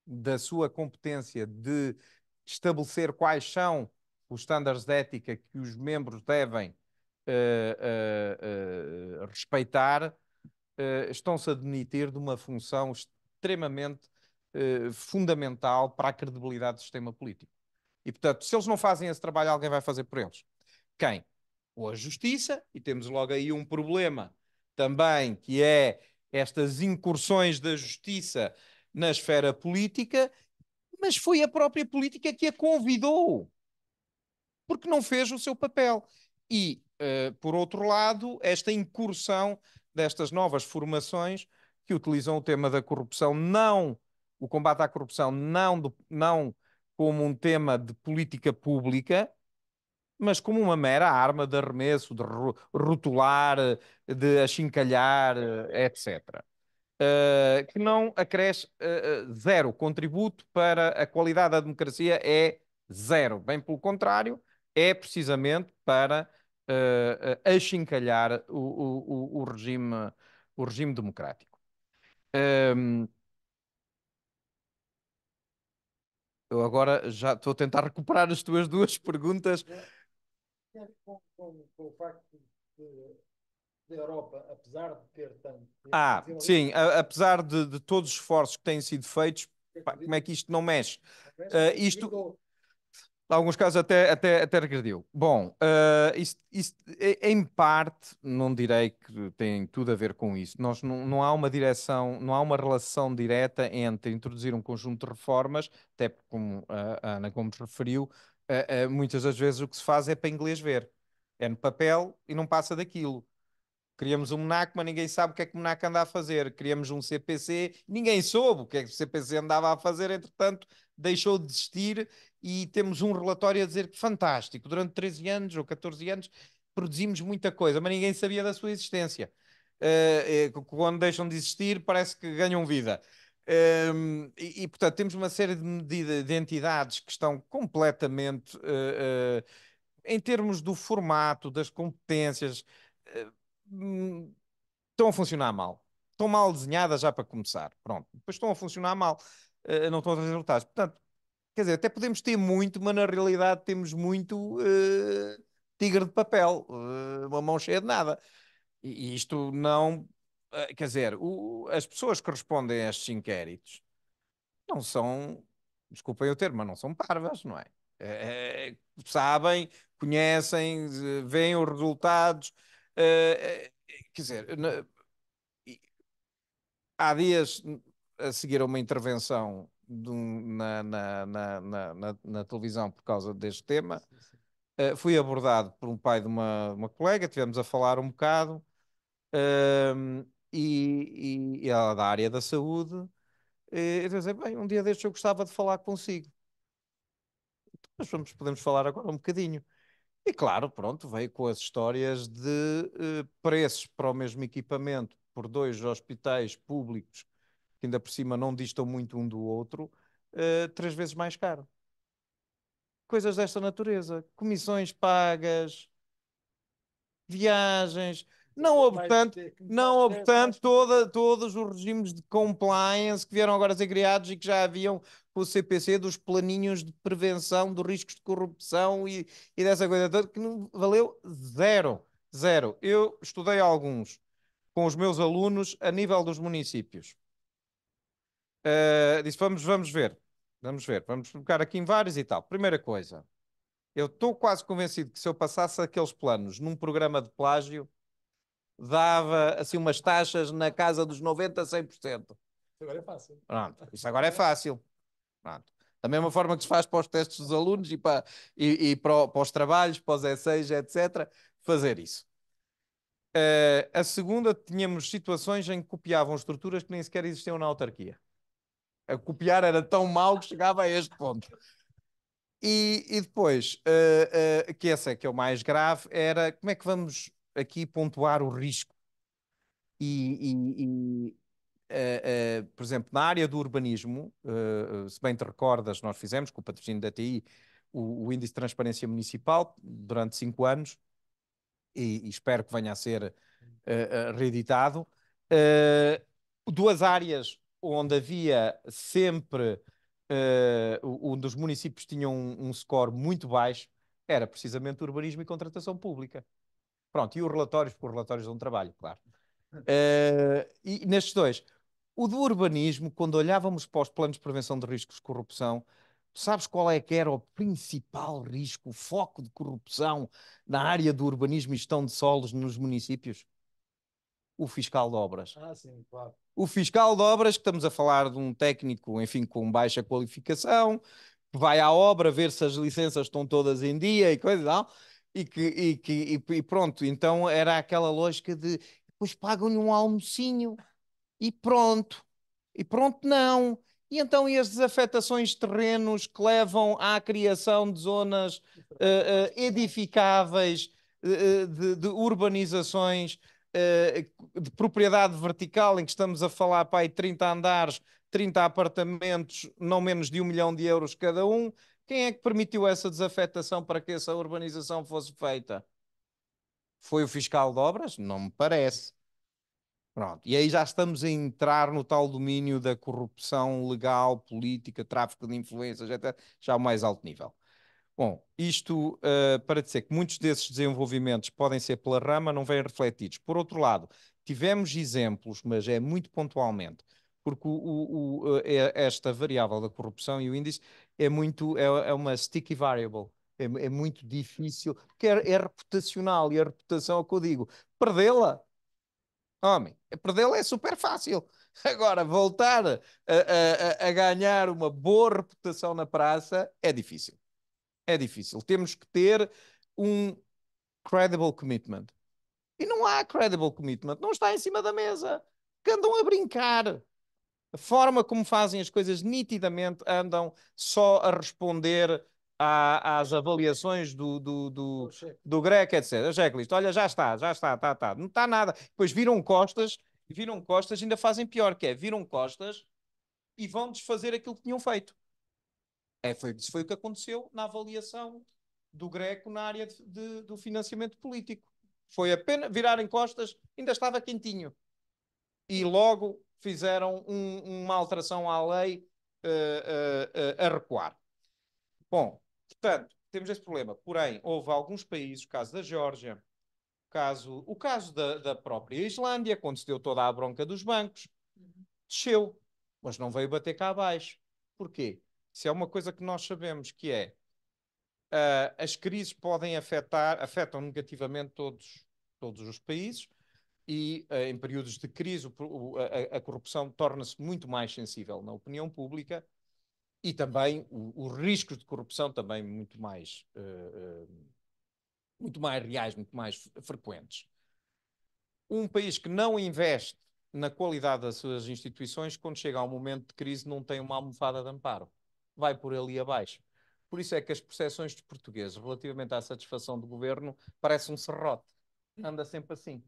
Speaker 3: da sua competência de estabelecer quais são os estándares de ética que os membros devem uh, uh, uh, respeitar, estão-se a demitir de uma função extremamente fundamental para a credibilidade do sistema político. E, portanto, se eles não fazem esse trabalho, alguém vai fazer por eles. Quem? ou a justiça, e temos logo aí um problema também, que é estas incursões da justiça na esfera política, mas foi a própria política que a convidou, porque não fez o seu papel. E, uh, por outro lado, esta incursão destas novas formações que utilizam o tema da corrupção, não o combate à corrupção, não, não como um tema de política pública, mas como uma mera arma de arremesso, de rotular, de achincalhar, eh, etc. Uh, eh, que não acresce uh, zero contributo para a qualidade da democracia é zero. Bem pelo contrário, é precisamente para uh, achincalhar o, o, o, regime, o regime democrático. Um, ehm, eu agora já estou a tentar recuperar as tuas duas perguntas
Speaker 1: tem a ver com, com, com o facto de da Europa, apesar de ter tanto. Ah, sim,
Speaker 3: a, apesar de, de, todos os esforços que têm sido feitos, pá, como é que isto não mexe? Uh, isto. Em alguns casos até, até, até regrediu. Bom, uh, isto, isto, é, em parte, não direi que tem tudo a ver com isso. Nós não, não há uma direção, não há uma relação direta entre introduzir um conjunto de reformas, até como a Ana Gomes referiu, uh, uh, muitas das vezes o que se faz é para inglês ver. É no papel e não passa daquilo. Criamos um MNAC, mas ninguém sabe o que é que o MNAC anda a fazer. Criamos um CPC, ninguém soube o que é que o CPC andava a fazer, entretanto, deixou de existir e temos um relatório a dizer que fantástico, durante 13 anos ou 14 anos produzimos muita coisa, mas ninguém sabia da sua existência. Uh, quando deixam de existir, parece que ganham vida. Um, e, e, portanto, temos uma série de, medidas, de entidades que estão completamente, uh, uh, em termos do formato, das competências, uh, estão a funcionar mal. Estão mal desenhadas já para começar. Pronto. Depois estão a funcionar mal, não estão a trazer resultados. Portanto, quer dizer, até podemos ter muito, mas na realidade temos muito tigre de papel, uma mão cheia de nada. E isto não ah, quer dizer, o, as pessoas que respondem a estes inquéritos não são, desculpem o termo, mas não são parvas, não é? é, é sabem, conhecem, eh, veem os resultados. É, quer dizer, na, há dias a seguir a uma intervenção um, na, na, na, televisão por causa deste tema. Sim, sim. Uh, fui abordado por um pai de uma, uma colega, tivemos a falar um bocado. Ehm, e, e, e da área da saúde, e, eh, dizer, bem, um dia destes eu gostava de falar consigo. Mas vamos, podemos falar agora um bocadinho. E claro, pronto, veio com as histórias de eh, preços para o mesmo equipamento por dois hospitais públicos, que ainda por cima não distam muito um do outro, eh, três vezes mais caro. Coisas desta natureza. Comissões pagas, viagens. Não obstante, não obstante é, toda, todos os regimes de compliance que vieram agora a ser criados e que já haviam com o CPC, dos planinhos de prevenção dos riscos de corrupção e, e dessa coisa toda, que não valeu zero. Zero. Eu estudei alguns com os meus alunos a nível dos municípios. Uh, disse: vamos, vamos ver, vamos ver, vamos buscar aqui em vários e tal. Primeira coisa, eu estou quase convencido que se eu passasse aqueles planos num programa de plágio dava assim umas taxas na casa dos 90% a 100%.
Speaker 1: Isso agora é fácil. Pronto, isso agora é fácil. Pronto.
Speaker 3: Da mesma forma que se faz para os testes dos alunos e para, e, e para, para os trabalhos, para os essays, etc., fazer isso. Uh, a segunda, tínhamos situações em que copiavam estruturas que nem sequer existiam na autarquia. A copiar era tão mal que chegava a este ponto. E, e depois, uh, uh, que essa é que é o mais grave, era como é que vamos aqui pontuar o risco. E, e, e uh, uh, por exemplo, na área do urbanismo, uh, se bem te recordas, nós fizemos com o patrocínio da TI o, o, índice de transparência municipal durante cinco anos e, e espero que venha a ser reeditado. duas áreas onde havia sempre uh, onde os municípios tinham um, um score muito baixo era precisamente urbanismo e contratação pública. Pronto, e os relatórios, porque os relatórios dão trabalho, claro. Uh, e nestes dois. O do urbanismo, quando olhávamos para os planos de prevenção de riscos de corrupção, sabes qual é que era o principal risco, o foco de corrupção na área do urbanismo e gestão de solos nos municípios? O fiscal de obras. Ah, sim, claro. O fiscal de obras, que estamos a falar de um técnico, enfim, com baixa qualificação, que vai à obra ver se as licenças estão todas em dia e coisa e tal e, que, e, que, e pronto, então era aquela lógica de depois pagam-lhe um almocinho e pronto. E pronto, não. E então e as desafetações de terrenos que levam à criação de zonas uh, uh, edificáveis, uh, de, de, urbanizações, de propriedade vertical, em que estamos a falar para aí 30 andares, 30 apartamentos, não menos de um milhão de euros cada um, quem é que permitiu essa desafetação para que essa urbanização fosse feita? Foi o fiscal de obras? Não me parece. Pronto. E aí já estamos a entrar no tal domínio da corrupção legal, política, tráfico de influências, etc. Já ao mais alto nível. Bom, isto uh, para dizer que muitos desses desenvolvimentos podem ser pela rama, não vêm refletidos. Por outro lado, tivemos exemplos, mas é muito pontualmente, porque o, o, o, eh, é esta variável da corrupção e o índice é muito, é, é uma sticky variable. É, é muito difícil, porque é, é, reputacional e a reputação é o que eu digo. Perdê-la, homem, perdê-la é super fácil. *laughs* Agora, voltar a, a, a ganhar uma boa reputação na praça é difícil. É difícil. Temos que ter um credible commitment. E não há credible commitment, não está em cima da mesa. Que andam a brincar a forma como fazem as coisas nitidamente andam só a responder à, às é é avaliações do, do, do, oh, do Greco, etc. Checklist, olha, já está, já está, está, está. Não está nada. Depois viram costas, viram costas e ainda fazem pior, que é viram costas e vão desfazer aquilo que tinham feito. É, foi, isso foi o que aconteceu na avaliação do Greco na área de, de, do financiamento político. Foi apenas virarem costas, ainda estava quentinho. E logo fizeram um, uma alteração à lei uh, uh, uh, a recuar. Bom, portanto, temos esse problema. Porém, houve alguns países, o caso da Geórgia, o caso, o caso da, da própria Islândia, quando se deu toda a bronca dos bancos, desceu, mas não veio bater cá abaixo. Porquê? Se é uma coisa que nós sabemos que é as crises podem afetar, afetam negativamente todos, todos os países, e eh, em períodos de crise a, a corrupção torna-se muito mais sensível na opinião pública e também o, riscos de corrupção também muito mais uh, uh, muito mais reais, muito mais frequentes. Um país que não investe na qualidade das suas instituições, quando chega ao momento de crise, não tem uma almofada de amparo. Vai por ali abaixo. Por isso é que as percepções dos portugueses relativamente à satisfação do governo parece um serrote. Anda sempre assim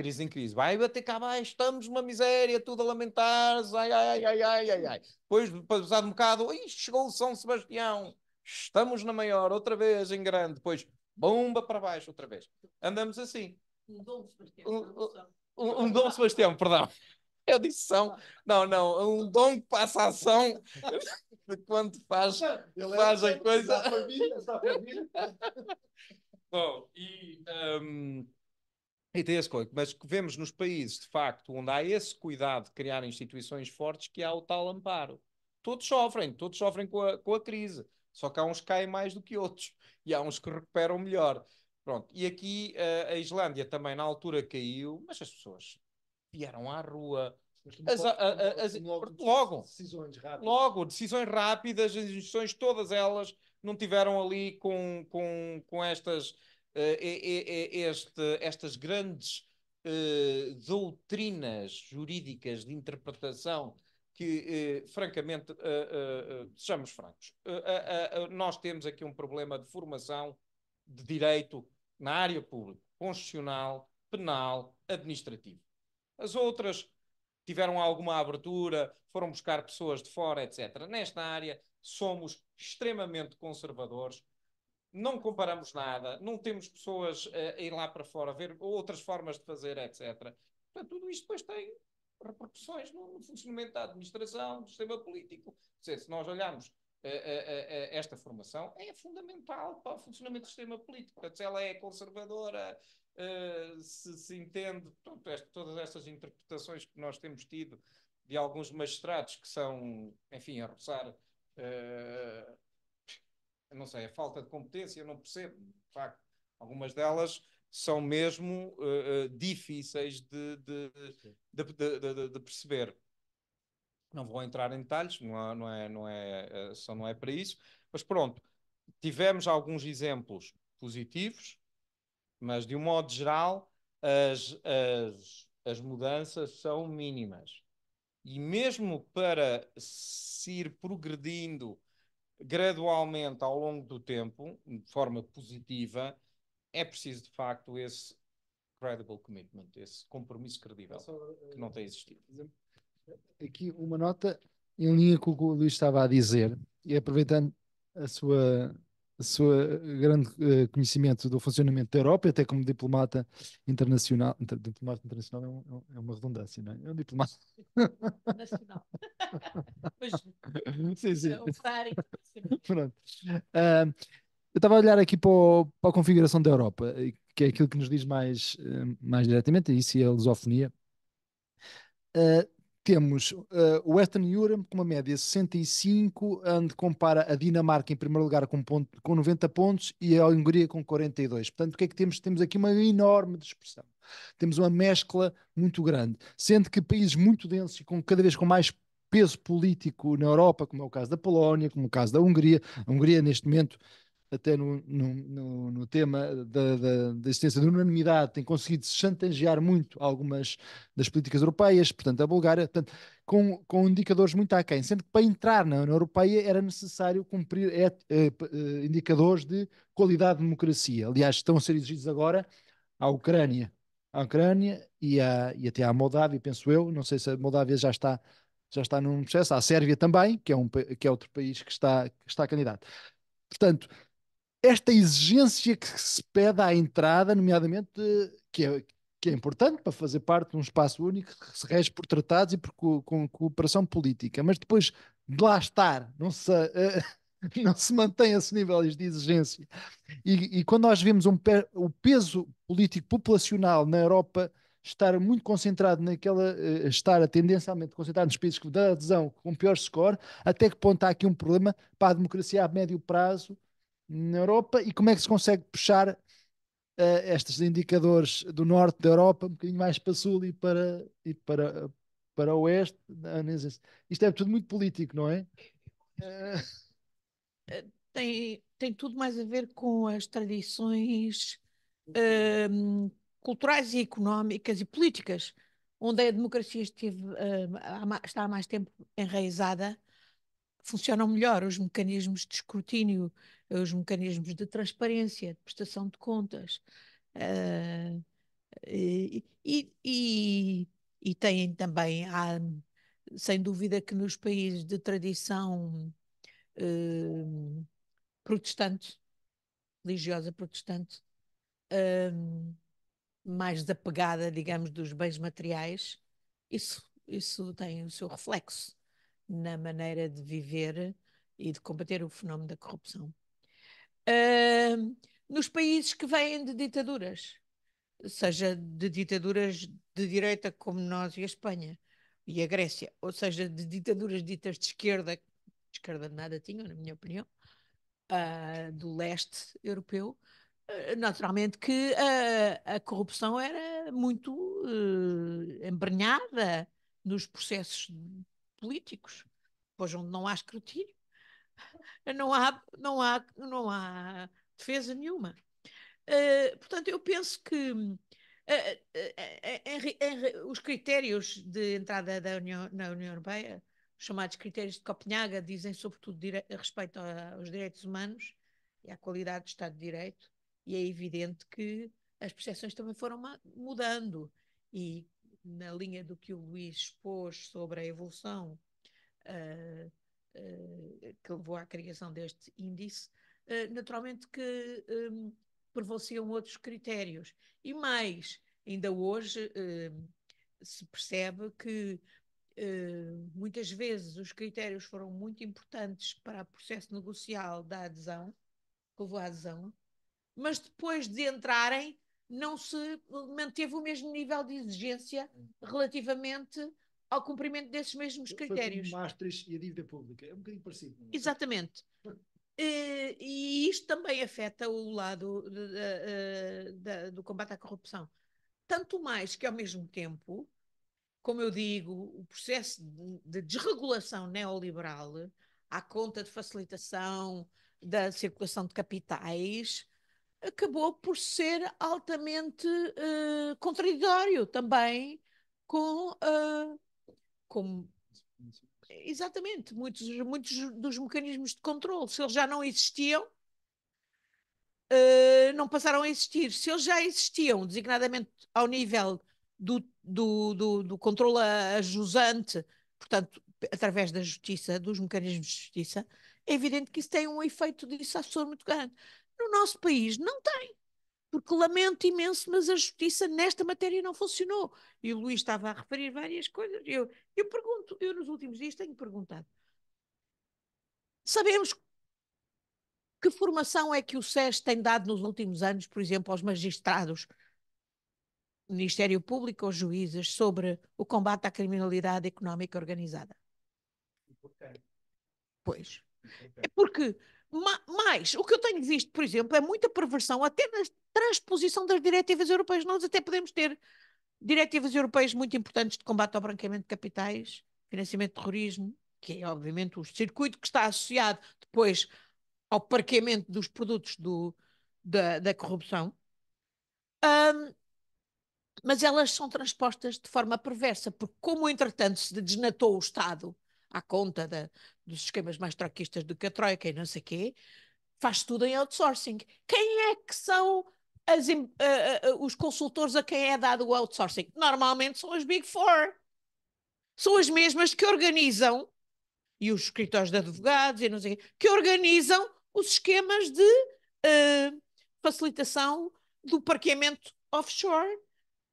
Speaker 3: crise em crise. Vai bater cá abaixo, estamos numa miséria, tudo a lamentar-se, ai, ai, ai, ai, ai, ai. Depois, passado um bocado, chegou o São Sebastião, estamos na maior, outra vez em grande, depois bomba para baixo outra vez. Andamos assim.
Speaker 2: Um Dom Sebastião.
Speaker 3: Um, um, um Dom Sebastião, perdão. Eu disse são. Não, não, um dom que passa a ação *laughs* quando faz, é faz a coisa.
Speaker 1: *laughs*
Speaker 3: Bom, e... Um... E tem esse código. Mas vemos nos países, de facto, onde há esse cuidado de criar instituições fortes, que há o tal amparo. Todos sofrem, todos sofrem com a, com a crise. Só que há uns que caem mais do que outros. E há uns que recuperam melhor. Pronto. E aqui a, eh, a Islândia também, na altura, caiu, mas as pessoas vieram à rua, as, as, as, assim logo, decisões rápidas. logo, decisões rápidas, as instituições, todas elas não tiveram ali com, com, com estas eh, este, estas grandes eh, doutrinas jurídicas de interpretação que, eh, francamente, sejamos francos, nós temos aqui um problema de formação de direito na área pública, constitucional, penal, administrativo. As outras tiveram alguma abertura, foram buscar pessoas de fora, etc. Nesta área, somos extremamente conservadores não comparamos nada, não temos pessoas uh, a ir lá para fora ver outras formas de fazer, etc. Portanto, tudo isto depois tem repercussões no, funcionamento da administração, do sistema político. dizer, se nós olharmos eh, eh, esta formação, é fundamental para o funcionamento do sistema político. Portanto, se ela é conservadora, uh, se, se entende, portanto, todas estas interpretações que nós temos tido de alguns magistrados que são, enfim, a roçar. Uh, não sei, a falta de competência, não percebo, de facto, algumas delas são mesmo uh, uh, difíceis de, de, de, de, perceber. Não vou entrar em detalhes, não, não é, não é, eh, só não é para isso, mas pronto, tivemos alguns exemplos positivos, mas de um modo geral as, as, as mudanças são mínimas. E mesmo para se ir progredindo gradualmente ao longo do tempo, de forma positiva, é preciso de facto esse credible commitment, esse compromisso credível eh, que não tem
Speaker 1: existido. Aqui uma nota em linha com o que o Luís estava a dizer e aproveitando a sua sua eh, grande uh, conhecimento do funcionamento da Europa, até como diplomata internacional. Inter, diplomata internacional é, é, um, é, uma redundância, não é? É um diplomata. Nacional. *laughs* sim, sim. É Pronto. Uh, eu estava a olhar aqui para, o, para, a configuração da Europa, eh, que é aquilo que nos diz mais, mais diretamente, isso é a lusofonia. Uh, temos uh, Western Europe com uma média 65, onde compara a Dinamarca em primeiro lugar com, ponto, com 90 pontos e a Hungria com 42. Portanto, o que é que temos? Temos aqui uma enorme dispersão. Temos uma mescla muito grande, sendo que países muito densos e com cada vez com mais peso político na Europa, como é o caso da Polónia, como é o caso da Hungria, a Hungria neste momento até no, no, no, no tema da, da, da, existência de unanimidade, tem conseguido chantagear muito algumas das políticas europeias, portanto, a Bulgária, portanto, com, com indicadores muito aquém, sendo que para entrar na União Europeia era necessário cumprir é, é, é, indicadores de qualidade de democracia. Aliás, estão a ser exigidos agora à Ucrânia. À Ucrânia e, à, e até à Moldávia, penso eu, não sei se a Moldávia já está já está num processo, à Sérvia também, que é, um, que é outro país que está, que está candidato. Portanto, esta exigência que se pede à entrada, nomeadamente, que é, que é importante para fazer parte de um espaço único que se rege por tratados e por co com cooperação política, mas depois de lá estar, não se, uh, *laughs* não se mantém esse nível de exigência. E, e quando nós vemos um pe o peso político populacional na Europa estar muito concentrado naquela, uh, estar tendencialmente concentrado nos países da adesão com pior score, até que ponto há aqui um problema para a democracia a médio prazo na Europa e como é que se consegue puxar uh, estes indicadores do norte da Europa um bocadinho mais para sul e para, e para, para o oeste? Ah, isto é tudo muito político, não é? Uh...
Speaker 2: Tem, tem tudo mais a ver com as tradições um, ehm, culturais e económicas e políticas, onde a democracia esteve, um, ehm, está há mais tempo enraizada funcionam melhor os mecanismos de escrutínio, os mecanismos de transparência, de prestação de contas. Uh, e, e, e, têm também, há, sem dúvida, que nos países de tradição uh, protestante, religiosa protestante, uh, mais desapegada, digamos, dos bens materiais, isso, isso tem o seu reflexo na maneira de viver e de combater o fenómeno da corrupção. Uh, nos países que vêm de ditaduras, seja de ditaduras de direita como nós e a Espanha e a Grécia, ou seja, de ditaduras ditas de esquerda, de esquerda nada tinham, na minha opinião, uh, do leste europeu, uh, naturalmente que a corrupção era muito ah, embrenhada nos processos políticos, pois onde não há escrutínio, *laughs* não há, não há, não há defesa nenhuma. Uh, portanto, eu penso que uh, uh, os critérios de entrada da União, na União Europeia, os chamados critérios de Copenhaga, dizem sobretudo dire respeito a, aos direitos humanos e à qualidade do Estado de Direito, e é evidente que as percepções também foram mudando. E na linha do que o Luís expôs sobre a evolução uh, uh, que levou à criação deste índice, uh, naturalmente que um, prevaleciam outros critérios. E mais, ainda hoje se percebe que muitas vezes os critérios foram muito importantes para o processo negocial da adesão, que levou à adesão, mas depois de entrarem, não se manteve o mesmo nível de exigência relativamente ao cumprimento desses mesmos critérios. Foi
Speaker 1: Maastricht e a dívida pública, é um bocadinho parecido. É?
Speaker 2: Exatamente. Eh, e, isto também afeta o lado de, de, eh, de, do combate à corrupção. Tanto mais que, ao mesmo tempo, como eu digo, o processo de desregulação neoliberal à conta de facilitação da circulação de capitais acabou por ser altamente uh, contraditório também com, uh, com exatamente muitos, muitos dos mecanismos de controle. Se eles já não existiam, uh, não passaram a existir. Se eles já existiam, designadamente ao nível do, do, do, do controle ajusante, portanto, através da justiça, dos mecanismos de justiça, é evidente que isso tem um efeito dissuasor muito grande. No nosso país não tem. Porque lamento imenso, mas a justiça nesta matéria não funcionou. E o Luís estava a referir várias coisas. Eu, eu pergunto, eu nos últimos dias tenho perguntado. Sabemos que formação é que o SES tem dado nos últimos anos, por exemplo, aos magistrados, Ministério Público ou juízes, sobre o combate à criminalidade económica organizada? Importante. Pois. É porque Ma mais, o que eu tenho visto, por exemplo, é muita perversão até na transposição das diretivas europeias. Nós até podemos ter diretivas europeias muito importantes de combate ao branqueamento de capitais, financiamento de terrorismo, que é obviamente o circuito que está associado depois ao parqueamento dos produtos do, da, da, corrupção. Um, mas elas são transpostas de forma perversa, porque como entretanto se desnatou o Estado à conta dos esquemas mais troquistas do que a Troika e não sei quê, faz tudo em outsourcing. Quem é que são as, uh, uh, os consultores a quem é dado o outsourcing? Normalmente são as Big Four. São as mesmas que organizam, e os escritórios de advogados e não sei quê, que organizam os esquemas de uh, facilitação do parqueamento offshore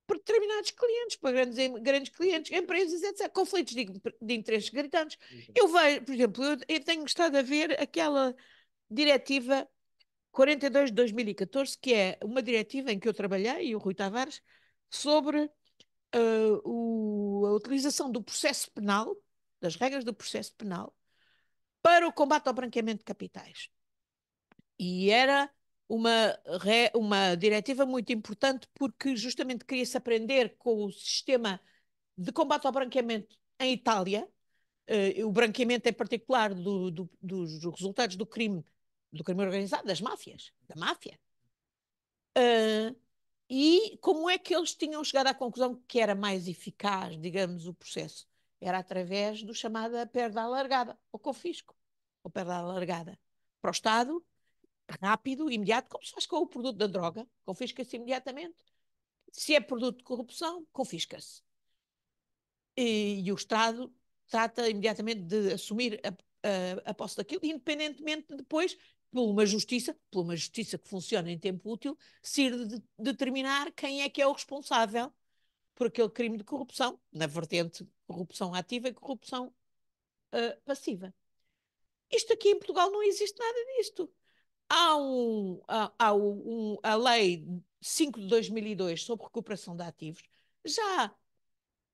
Speaker 2: por determinados clientes, para grandes, grandes clientes, empresas, etc. Conflitos de, de interesses gritantes. Uhum. Eu vejo, por exemplo, eu, eu tenho gostado a ver aquela diretiva 42 de 2014, que é uma diretiva em que eu trabalhei, e o Rui Tavares, sobre uh, o, a utilização do processo penal, das regras do processo penal, para o combate ao branqueamento de capitais. E era uma, uma diretiva muito importante porque justamente queria-se aprender com o sistema de combate ao branqueamento em Itália, uh, o branqueamento em particular do, do, dos resultados do crime, do crime organizado, das máfias, da máfia. Uh, e como é que eles tinham chegado à conclusão que era mais eficaz, digamos, o processo? Era através do chamada perda alargada, ou confisco, ou perda alargada, para o Estado rápido, imediato, como se faz com o produto da droga, confisca-se imediatamente. Se é produto de corrupção, confisca-se. E, e, o Estado trata imediatamente de assumir a, a, a posse daquilo, independentemente de depois, por uma justiça, por uma justiça que funciona em tempo útil, se ir de, determinar quem é que é o responsável por aquele crime de corrupção, na vertente corrupção ativa e corrupção uh, passiva. Isto aqui em Portugal não existe nada disto há, um, há, há um, a lei 5 de 2002 sobre recuperação de ativos, já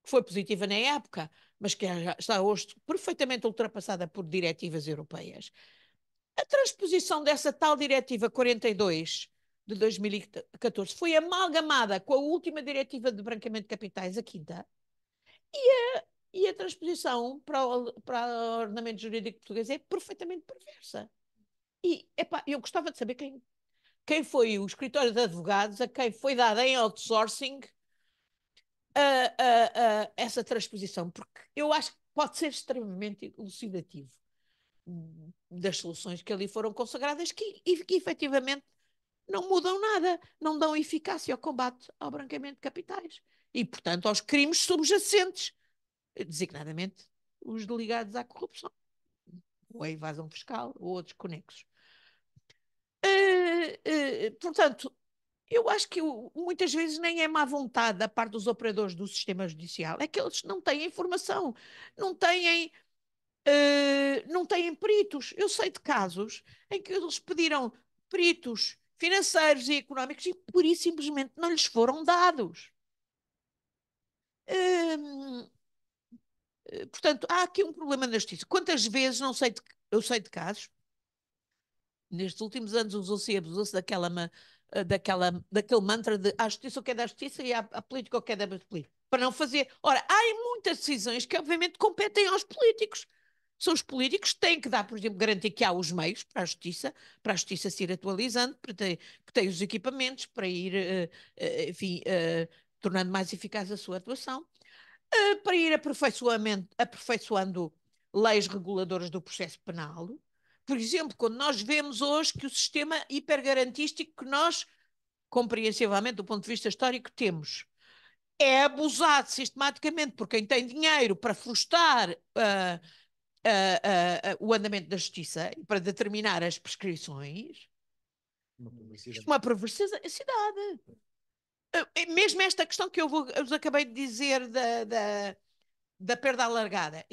Speaker 2: foi positiva na época, mas que é, está hoje perfeitamente ultrapassada por diretivas europeias. A transposição dessa tal diretiva 42 de 2014 foi amalgamada com a última diretiva de branqueamento de capitais, a quinta, e a, e a transposição para, o, para o ordenamento jurídico português é perfeitamente perversa. E epá, eu gostava de saber quem, quem foi o escritório de advogados, a quem foi dada em outsourcing a, a, a essa transposição, porque eu acho que pode ser extremamente elucidativo hum, das soluções que ali foram consagradas, que, que efetivamente não mudam nada, não dão eficácia ao combate ao branqueamento de capitais e, portanto, aos crimes subjacentes, designadamente os ligados à corrupção, ou à evasão fiscal, ou outros conexos. Eh, eh, portanto, eu acho que muitas vezes nem é má vontade da parte dos operadores do sistema judicial, é que eles não têm informação, não têm, uh, não têm peritos. Eu sei de casos em que eles pediram peritos financeiros e económicos e por isso simplesmente não lhes foram dados. Hum, portanto, há aqui um problema na justiça. Quantas vezes, não sei, de, eu sei de casos, nestes últimos anos usou-se e abusou-se daquela, eh, daquela, daquele mantra de a justiça o que é da justiça e a, a política o que é da política. Para não fazer. Ora, há muitas decisões que obviamente competem aos políticos. São os políticos que têm que dar, por exemplo, garantir que há os meios para a justiça, para a justiça se ir atualizando, para ter, que tem os equipamentos para ir, eh, eh, enfim, tornando mais eficaz a sua atuação, para ir aperfeiçoando leis reguladoras do processo penal, por exemplo, quando nós vemos hoje que o sistema hipergarantístico que nós, compreensivelmente do ponto de vista histórico, temos, é abusado sistematicamente por quem tem dinheiro para frustrar uh, uh, uh, o andamento da justiça e para determinar as prescrições, uma perversidade. Uma cidade. Ah, mesmo esta questão que eu vos acabei de dizer da, da, da perda alargada.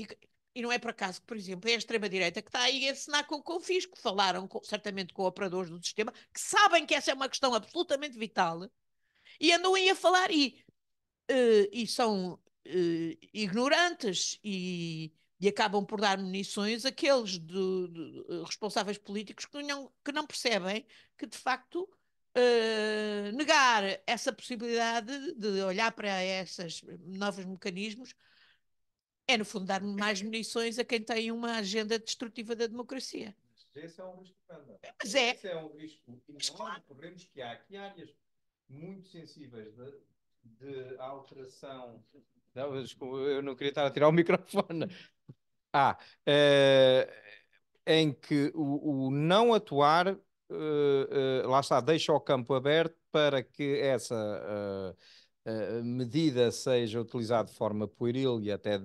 Speaker 2: E não é por acaso que, por exemplo, é a extrema-direita que está aí a assinar com o confisco. Falaram com, certamente com operadores do sistema que sabem que essa é uma questão absolutamente vital e andam aí a falar e, uh, e são uh, ignorantes e, e, acabam por dar munições àqueles de, de, eh, responsáveis políticos que não, que não percebem que, de facto, Uh, negar essa possibilidade de olhar para esses novos mecanismos é, no fundo, dar mais munições a quem tem uma agenda destrutiva da democracia.
Speaker 3: Mas esse é um risco grande. É, mas é. Esse é um risco enorme. Claro. Corremos é que há aqui áreas muito sensíveis de, de alteração. Não, eu não queria estar a tirar o *laughs* microfone. Ah, é, em que o, o não atuar, uh, uh, lá está, deixa o campo aberto para que essa. Uh, medida seja utilizada de forma pueril e até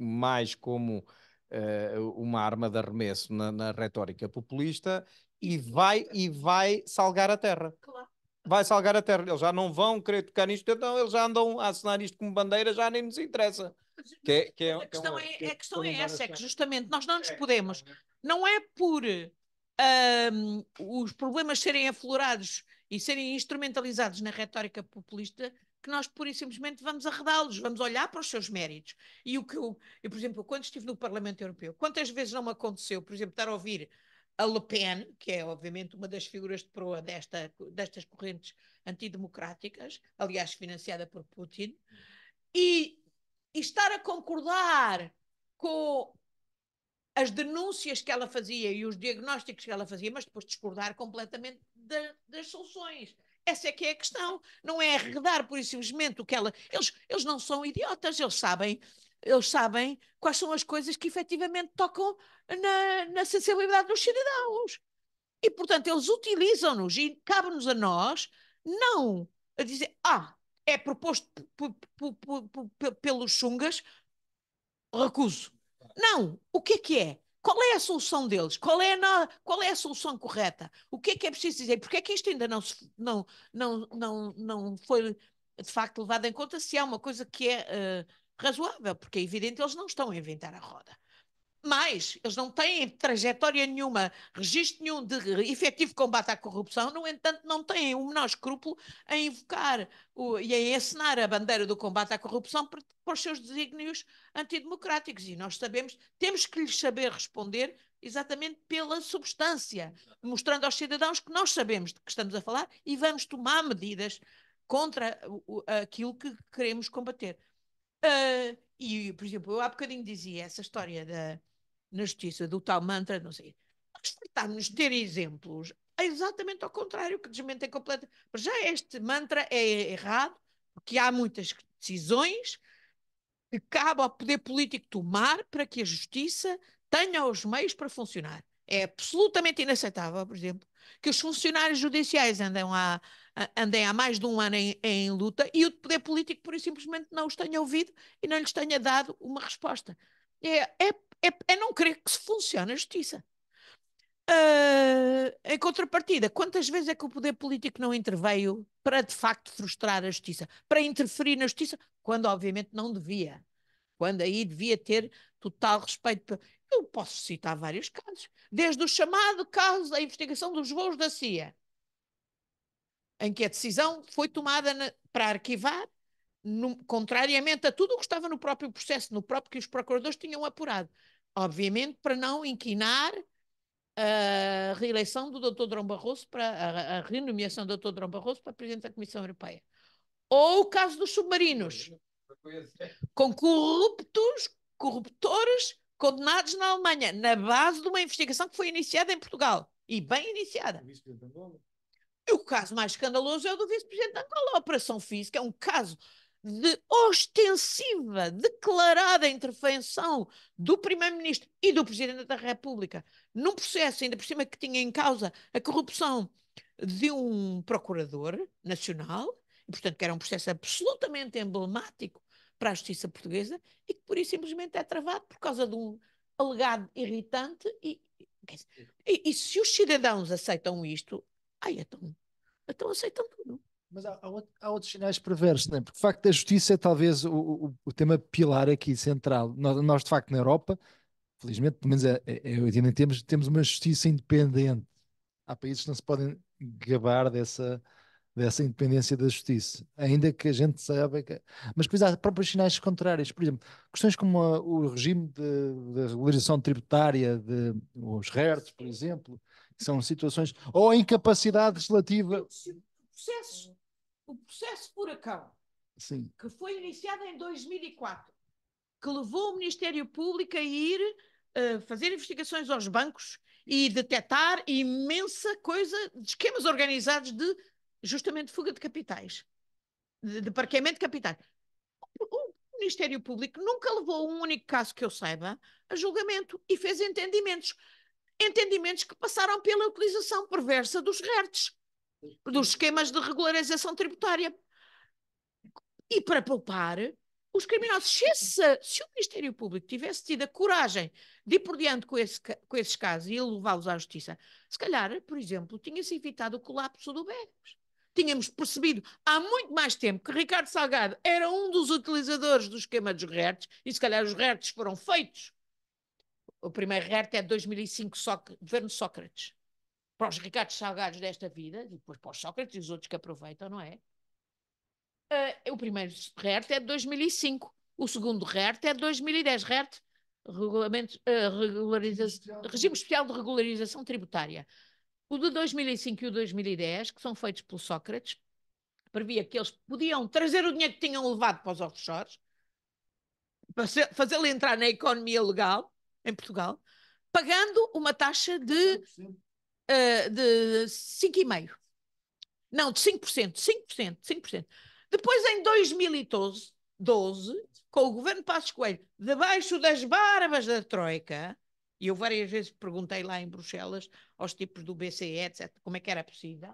Speaker 3: mais como uh, uma arma de arremesso na, na, retórica populista e vai, e vai salgar a terra. Claro. Vai salgar a terra. Eles já não vão querer tocar nisto, então eles já andam a assinar isto como bandeira, já nem nos interessa. Que é, que é, a é questão, é, a questão é essa, é que
Speaker 2: justamente nós não nos é, podemos, não é por um, os problemas serem aflorados e serem instrumentalizados na retórica populista que nós pura e simplesmente vamos arredá-los, vamos olhar para os seus méritos. E o que eu, eu, por exemplo, quando estive no Parlamento Europeu, quantas vezes não me aconteceu, por exemplo, estar a ouvir a Le Pen, que é obviamente uma das figuras de proa desta, destas correntes antidemocráticas, aliás financiada por Putin, e, e estar a concordar com as denúncias que ela fazia e os diagnósticos que ela fazia, mas depois discordar completamente de, das soluções. Essa é que é a questão. Não é arredar por simplesmente o que ela. Eles, eles não são idiotas, eles sabem, eles sabem quais são as coisas que efetivamente tocam na, na sensibilidade dos cidadãos. E, portanto, eles utilizam-nos e cabe-nos a nós não a dizer, ah, é proposto pelos chungas, recuso. Não, o que é que é? Qual é a solução deles? Qual é a, qual é a solução correta? O que é que é preciso dizer? Porquê é que isto ainda não, se, não, não, não, não foi, de facto, levado em conta se há uma coisa que é uh, razoável? Porque é evidente eles não estão a inventar a roda. Mais, eles não têm trajetória nenhuma, registro nenhum de efetivo combate à corrupção, no entanto, não têm o menor escrúpulo em invocar o, e em encenar a bandeira do combate à corrupção para, os seus desígnios antidemocráticos. E nós sabemos, temos que lhes saber responder exatamente pela substância, mostrando aos cidadãos que nós sabemos de que estamos a falar e vamos tomar medidas contra o, aquilo que queremos combater. Uh, e, por exemplo, eu há bocadinho dizia essa história da na justiça do tal mantra, não sei. Nós fartámos de ter exemplos é exatamente ao contrário, que desmentem completamente. Mas já este mantra é errado, porque há muitas decisões que cabe ao poder político tomar para que a justiça tenha os meios para funcionar. É absolutamente inaceitável, por exemplo, que os funcionários judiciais andem, a, andem há mais de um ano em, em luta e o poder político, por simplesmente, não os tenha ouvido e não lhes tenha dado uma resposta. É, é é, é não crer que se funcione a justiça. Uh, em contrapartida, quantas vezes é que o poder político não interveio para de facto frustrar a justiça, para interferir na justiça, quando obviamente não devia, quando aí devia ter total respeito. Eu posso citar vários casos, desde o chamado caso da investigação dos voos da CIA, em que a decisão foi tomada na, para arquivar, no, contrariamente a tudo o que estava no próprio processo, no próprio que os procuradores tinham apurado obviamente para não inquinar a reeleição do Dr. Drão Barroso, para, a, a renomeação do Dr. Drão Barroso para Presidente da Comissão Europeia. Ou o caso dos submarinos, com corruptos, corruptores condenados na Alemanha, na base de uma investigação que foi iniciada em Portugal, e bem iniciada. O caso mais escandaloso é o do vice-presidente Angola, a Operação Física, é um caso de ostensiva, declarada intervenção do Primeiro-Ministro e do Presidente da República num processo, ainda por cima, que tinha em causa a corrupção de um procurador nacional, e, portanto, que era um processo absolutamente emblemático para a justiça portuguesa e que, por isso, simplesmente é travado por causa de um alegado irritante. E, e, e se os cidadãos aceitam isto, ai, então, então aceitam tudo. Mas há,
Speaker 1: há, outros sinais perversos, não é? Porque o facto da justiça é talvez o, o, o tema pilar aqui central. Nós, nós, de facto, na Europa, felizmente, pelo menos é, é, é, temos, temos uma justiça independente. Há países que não se podem gabar dessa, dessa independência da justiça, ainda que a gente saiba que... Mas depois há próprios sinais contrários. Por exemplo, questões como a, o regime de regularização tributária, de, os RERTs, por exemplo, que são situações... Ou a incapacidade legislativa... Processos
Speaker 2: o processo Furacão, Sim. que foi iniciado em 2004, que levou o Ministério Público a ir uh, fazer investigações aos bancos e detectar imensa coisa de esquemas organizados de justamente fuga de capitais, de, de parqueamento de capitais. O Ministério Público nunca levou um único caso que eu saiba a julgamento e fez entendimentos. Entendimentos que passaram pela utilização perversa dos hertz dos esquemas de regularização tributária. E para poupar os criminosos. Se, esse, se o Ministério Público tivesse tido a coragem de ir por diante com, esse, com esses casos e levá-los à justiça, se calhar, por exemplo, tinha-se evitado o colapso do BEPS. Tínhamos percebido há muito mais tempo que Ricardo Salgado era um dos utilizadores do esquema dos RERTs, e se calhar os RERTs foram feitos. O primeiro RERT é de 2005, governo Sócrates para os Ricardos Salgados desta vida, e depois para os Sócrates e os outros que aproveitam, não é? Uh, o primeiro RERT é de 2005, o segundo RERT é de 2010. RERT, regulamento, uh, ah, regularização, Regime Especial de Regularização Tributária. O de 2005 e o de 2010, que são feitos pelo Sócrates, previa que eles podiam trazer o dinheiro que tinham levado para os offshores, fazê-lo entrar na economia legal, em Portugal, pagando uma taxa de ah, de 5,5%. Não, de 5%, 5%, 5%. Depois, em 2012, 12, com o governo Passos Coelho, debaixo das barbas da Troika, e eu várias vezes perguntei lá em Bruxelas aos tipos do BCE, etc., como é que era possível,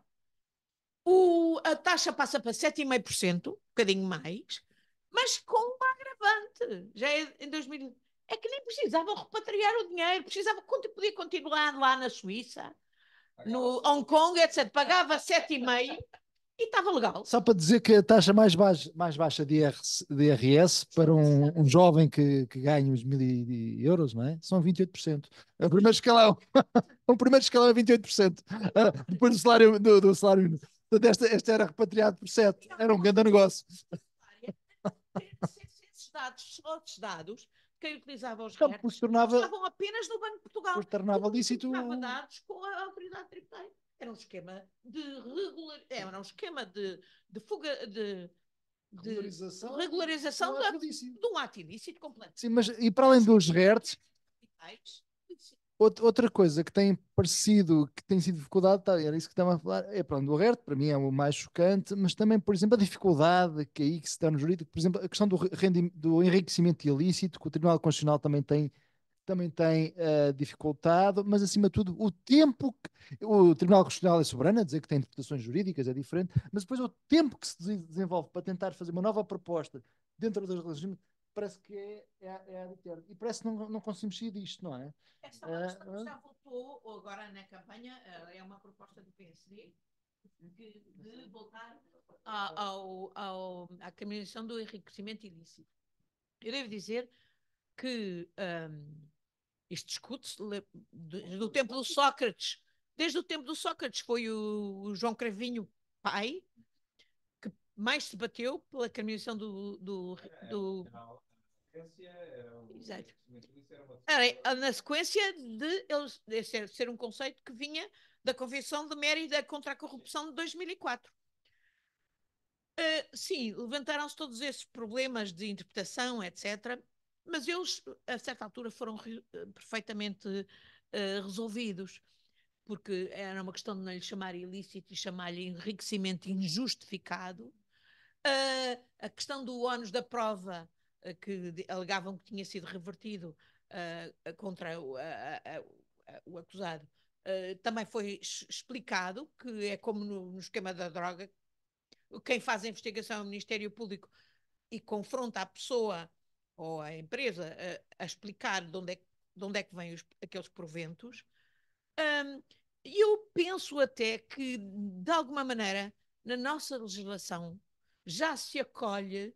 Speaker 2: o, a taxa passa para 7,5%, um bocadinho mais, mas com um agravante. Já é em 2000. É que nem precisavam repatriar o dinheiro, precisava, podia continuar lá na Suíça, no Hong Kong, etc. Pagava 7,5 e estava legal.
Speaker 1: Só para dizer que a taxa mais baixa, mais baixa de, IRS, de IRS para um, um jovem que, que ganha os mil euros, não é? São 28%. É o primeiro escalão, *laughs* o primeiro escalão é 28%. Ah, depois do salário, do, do salário Portanto, esta, esta era repatriado por 7. Era um grande negócio.
Speaker 2: Esses dados, outros dados, quem utilizava os então,
Speaker 1: RERs tornava, estavam
Speaker 2: apenas no Banco de Portugal. Porque tornava lícito. dados com a autoridade tributária. Era um esquema de regular, é, era um esquema de, de fuga de, de regularização, regularização do, ato do ato ilícito completo. Sim, mas
Speaker 1: e para além dos RERTs, Outra coisa que tem parecido, que tem sido dificuldade, tá, era isso que estava a falar, é pronto, o reto para mim é o mais chocante, mas também, por exemplo, a dificuldade que aí que se dá no jurídico, por exemplo, a questão do, do enriquecimento ilícito, que o Tribunal Constitucional também tem, também tem uh, dificultado, mas acima de tudo o tempo que o Tribunal Constitucional é soberano, a dizer que tem interpretações jurídicas, é diferente, mas depois o tempo que se desenvolve para tentar fazer uma nova proposta dentro das regime parece que é, é, é E parece que não, não conseguimos sair disto, não é? Esta proposta ah, ah. já
Speaker 2: voltou agora na campanha, ah, é uma proposta do PSD, de, de voltar a, ao, ao, à criminalização do enriquecimento ilícito. Eu devo dizer que um, isto discute-se desde o tempo do Sócrates. Desde o tempo do Sócrates foi o, o João Cravinho, pai, que mais se bateu pela criminalização do, do, do, é, é, é, na sequência é ah, é, de, eles, de ser um conceito que vinha da Convenção de Mérida contra a Corrupção de 2004. Uh, ah, sim, levantaram-se todos esses problemas de interpretação, etc. Mas eles, a certa altura, foram re, ah, perfeitamente uh, resolvidos, porque era uma questão de não lhe chamar ilícito e chamar-lhe enriquecimento injustificado. Uh, a questão do ónus da prova eh, que alegavam que tinha sido revertido uh, contra o, a, a, a, o acusado, uh, também foi explicado que é como no, no, esquema da droga, quem faz a investigação é o Ministério Público e confronta a pessoa ou a empresa uh, a, explicar de onde é, de onde é que vêm aqueles proventos. Um, eu penso até que, de alguma maneira, na nossa legislação já se acolhe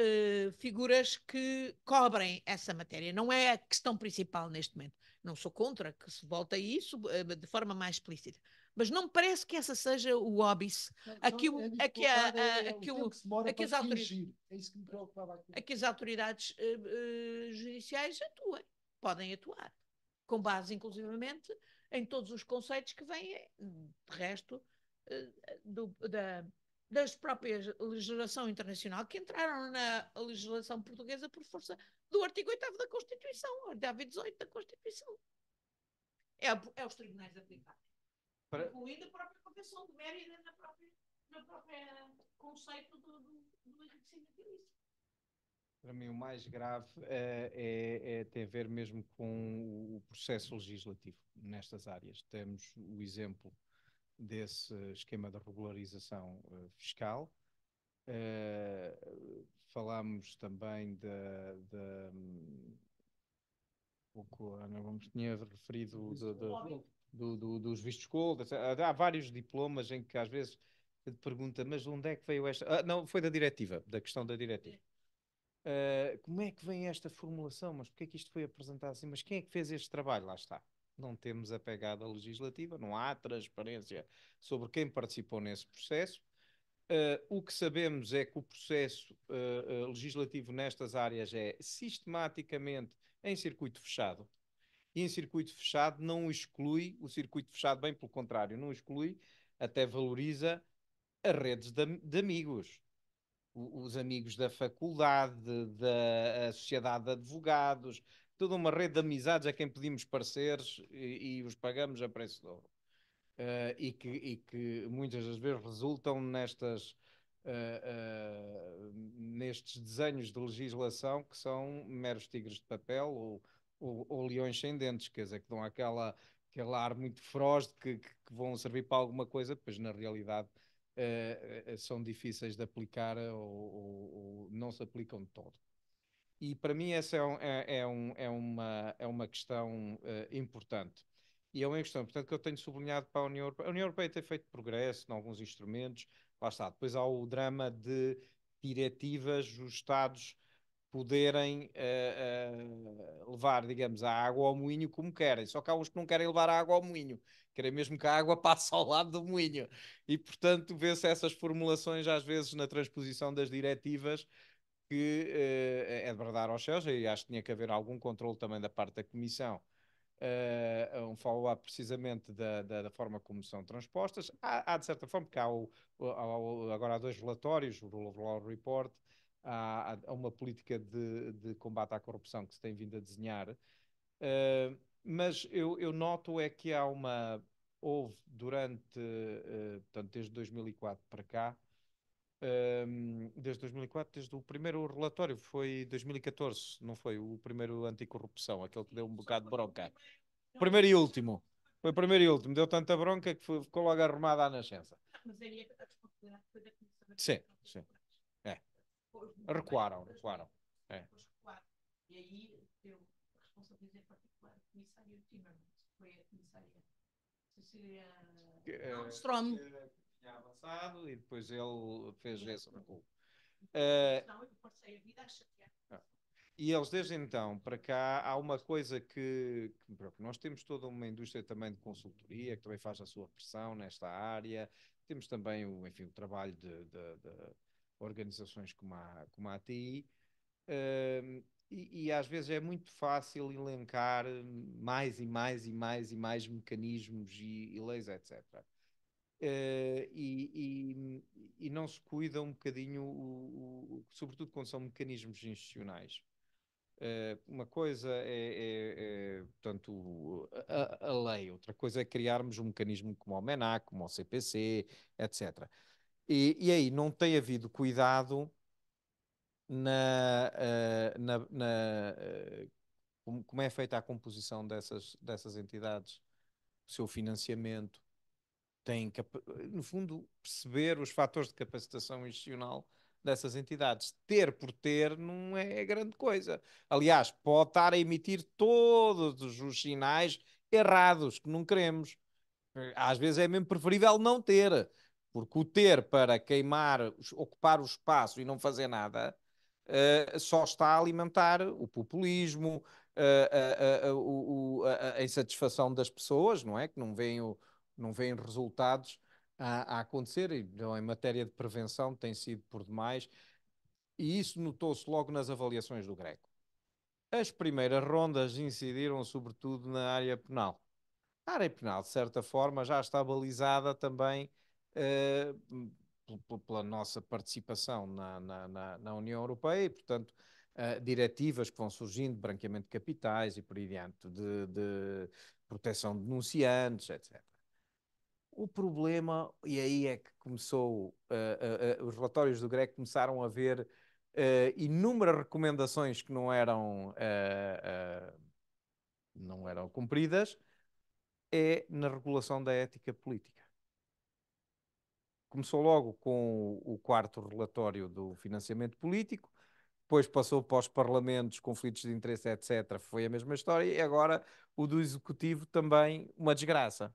Speaker 2: eh, figuras que cobrem essa matéria. Não é a questão principal neste momento. Não sou contra que se volte a isso uh, de forma mais explícita. Mas não me parece que essa seja o óbice é a que, é o, a que, é que, o, a que as autoridades, a uh, eh, judiciais atuem, podem atuar, com base inclusivamente em todos os conceitos que vêm, de resto, do, da, das próprias legislação internacional que entraram na legislação portuguesa por força do artigo 8 da Constituição, artigo 18 da Constituição. É, é os tribunais aplicados. Para... Incluindo a própria Convenção de Mérida na própria, na própria conceito do, do, do enriquecimento
Speaker 3: Para mim, o mais grave uh, é, é ter a ver mesmo com o processo legislativo nestas áreas. Temos o exemplo desse esquema de regularização eh, fiscal. Eh, falámos também da, da hum, Ana Gomes tinha referido do, do, dos vistos gold. Há vários diplomas em que às vezes te pergunta, mas onde é que veio esta? Ah, não, foi da diretiva, da questão da diretiva. Uh, como é que vem esta formulação? Mas porquê é que isto foi apresentado assim? Mas quem é que fez este trabalho? Lá está não temos a pegada legislativa, não há transparência sobre quem participou nesse processo. Uh, o que sabemos é que o processo uh, uh, legislativo nestas áreas é sistematicamente em circuito fechado. E em circuito fechado não exclui, o circuito fechado, bem pelo contrário, não exclui, até valoriza as redes de, de amigos. O, os amigos da faculdade, da sociedade de advogados, toda uma rede de amizades a quem pedimos pareceres e, e os pagamos a preço de ouro. Uh, eh, e, que, e, que, muitas das vezes resultam nestas, uh, uh, nestes desenhos de legislação que são meros tigres de papel ou, ou, ou leões sem dentes, quer dizer, que dão aquela, aquele ar muito feroz de que, que, que vão servir para alguma coisa, pois na realidade são difíceis de aplicar ou, ou, ou não se aplicam de todo. E para mim essa é, um, é, é, um, é uma, é uma questão uh, importante. E é uma questão, portanto, que eu tenho sublinhado para a União Europeia. A União Europeia tem feito progresso em alguns instrumentos, lá está. Depois há o drama de diretivas dos Estados poderem uh, uh, levar, digamos, a água ao moinho como querem. Só que há uns que não querem levar a água ao moinho, querem mesmo que a água *laughs* passe ao lado do moinho. E, portanto, vê-se essas formulações, às vezes, na transposição das diretivas, que eh, é de bradar aos céus, e acho que tinha que haver algum controle também da parte da Comissão Uh, um follow-up precisamente da, da, da, forma como são transpostas. Há, há de certa forma, porque há o, agora há dois relatórios, o Rule Law Report, há, há uma política de, de, combate à corrupção que se tem vindo a desenhar, uh, mas eu, eu, noto é que há uma, houve durante, uh, portanto, desde 2004 para cá, desde 2004, desde o primeiro relatório, foi 2014, não foi? O primeiro anticorrupção, aquele que deu um bocado de bronca. Primeiro e último. Foi o primeiro e último. Deu tanta bronca que foi, ficou logo arrumada à nascença. Sim, sim. É. Recuaram, recuaram. É.
Speaker 2: E aí deu responsabilidade particular do comissário Timmermans, foi a comissária Cecília Armstrong tinha
Speaker 3: avançado e depois ele fez esse recuo. Uh, e eles, desde então para cá, há uma coisa que, que pronto, nós temos toda uma indústria também de consultoria, que também faz a sua pressão nesta área. Temos também o, enfim, o trabalho de, de, de organizações como a, como a ATI. Uh, ehm, e, e, às vezes é muito fácil elencar mais e mais e mais e mais mecanismos e, e leis, etc. Uh, e, e, e, não se cuida um bocadinho, o, o, sobretudo quando são mecanismos institucionais. Uh, uma coisa é, é, é portanto, a, a, lei, outra coisa é criarmos um mecanismo como o MENAC, como o CPC, etc. E, e aí não tem havido cuidado na, uh, na, na como é feita a composição dessas, dessas entidades, o seu financiamento, têm, no fundo, perceber os fatores de capacitação institucional dessas entidades. Ter por ter não é grande coisa. Aliás, pode estar a emitir todos os sinais errados que não queremos. Às vezes é mesmo preferível não ter, porque o ter para queimar, ocupar o espaço e não fazer nada, uh, só está a alimentar o populismo, uh, uh, a, insatisfação das pessoas, não é? Que não veem o, não veem resultados a, a acontecer, e então, em matéria de prevenção tem sido por demais, e isso notou-se logo nas avaliações do Greco. As primeiras rondas incidiram sobretudo na área penal. A área penal, de certa forma, já está balizada também uh, pela nossa participação na, na, na, na, União Europeia e, portanto, uh, diretivas que vão surgindo, branqueamento de capitais e por aí diante, de, de proteção de denunciantes, etc. O problema, e aí é que começou, uh, uh, uh, os relatórios do Greco começaram a ver inúmeras recomendações que não eram, não eram cumpridas, é na regulação da ética política. Começou logo com o quarto relatório do financiamento político, depois passou para os parlamentos, conflitos de interesse, etc. Foi a mesma história, e agora o do executivo também uma desgraça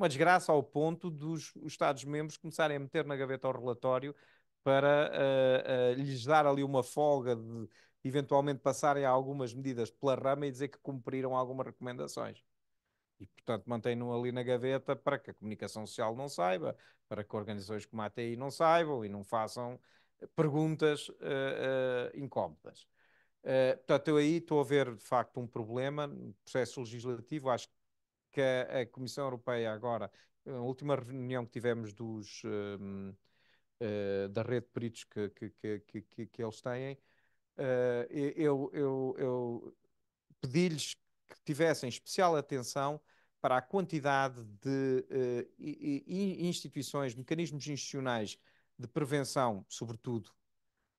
Speaker 3: uma desgraça ao ponto dos Estados-membros começarem a meter na gaveta o relatório para uh, uh, lhes dar ali uma folga de eventualmente passarem algumas medidas pela rama e dizer que cumpriram algumas recomendações. E, portanto, mantém-no ali na gaveta para que a comunicação social não saiba, para que organizações como a ATI não saibam e não façam eh, perguntas uh, uh, incómodas. Uh, portanto, eu aí estou a ver, de facto, um problema no processo legislativo. Acho que que a, a Comissão Europeia agora, a última reunião que tivemos dos, um, ehm, uh, eh, da rede de peritos que, que, que, que, que eles têm, uh, eu, eu, eu pedi-lhes que tivessem especial atenção para a quantidade de uh, instituições, mecanismos institucionais de prevenção, sobretudo,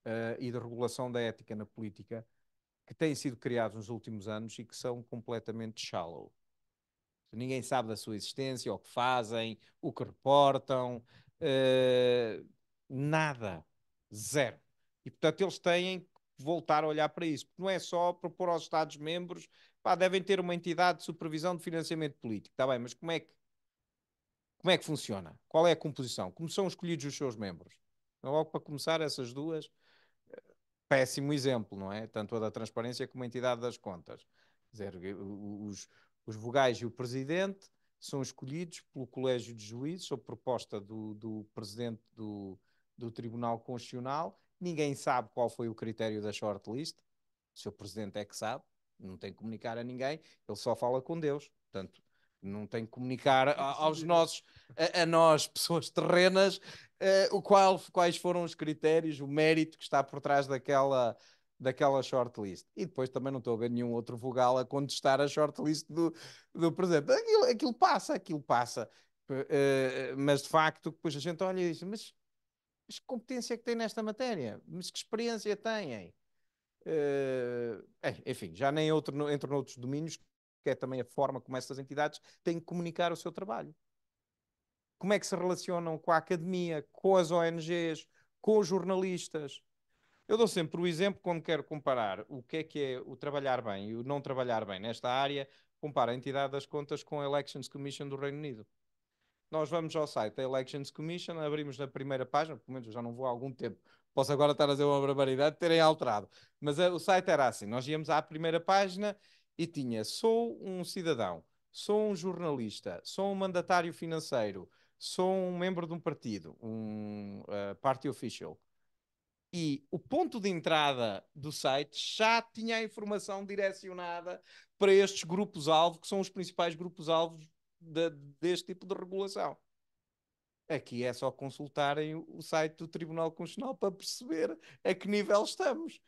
Speaker 3: uh, e de regulação da ética na política, que têm sido criados nos últimos anos e que são completamente shallow. Ninguém sabe da sua existência, o que fazem, o que reportam, uh, nada, zero. E portanto eles têm que voltar a olhar para isso, porque não é só propor aos Estados-membros, devem ter uma entidade de supervisão de financiamento político, está bem, mas como é que como é que funciona? Qual é a composição? Como são escolhidos os seus membros? Então, logo para começar, essas duas, eh, péssimo exemplo, não é? Tanto a da transparência como a entidade das contas. Dizer, os, os vogais e o presidente são escolhidos pelo Colégio de Juízes, sob proposta do, do presidente do, do Tribunal Constitucional. Ninguém sabe qual foi o critério da shortlist. O seu presidente é que sabe, não tem que comunicar a ninguém, ele só fala com Deus. Portanto, não tem que comunicar a, aos nossos, a, a, nós, pessoas terrenas, uh, o qual, quais foram os critérios, o mérito que está por trás daquela, daquela shortlist. E depois também não estou a ver nenhum outro vogal a contestar a shortlist do, do Aquilo, aquilo passa, aquilo passa. Uh, mas de facto, depois a gente olha e diz: mas, mas que competência é que tem nesta matéria? Mas que experiência têm? Uh, enfim, já nem outro, entro noutros domínios, que é também a forma como essas entidades têm que comunicar o seu trabalho. Como é que se relacionam com a academia, com as ONGs, com os jornalistas? Eu dou sempre o exemplo quando quero comparar o que é que é o trabalhar bem e o não trabalhar bem nesta área, compara a entidade das contas com a Elections Commission do Reino Unido. Nós vamos ao site da Elections Commission, abrimos na primeira página, pelo menos eu já não vou há algum tempo, posso agora estar a dizer uma barbaridade, terem alterado. Mas a, eh, o site era assim, nós íamos à primeira página e tinha sou um cidadão, sou um jornalista, sou um mandatário financeiro, sou um membro de um partido, um uh, party official, e o ponto de entrada do site já tinha a informação direcionada para estes grupos-alvo, que são os principais grupos-alvos de, deste tipo de regulação. Aqui é só consultarem o site do Tribunal Constitucional para perceber a que nível estamos.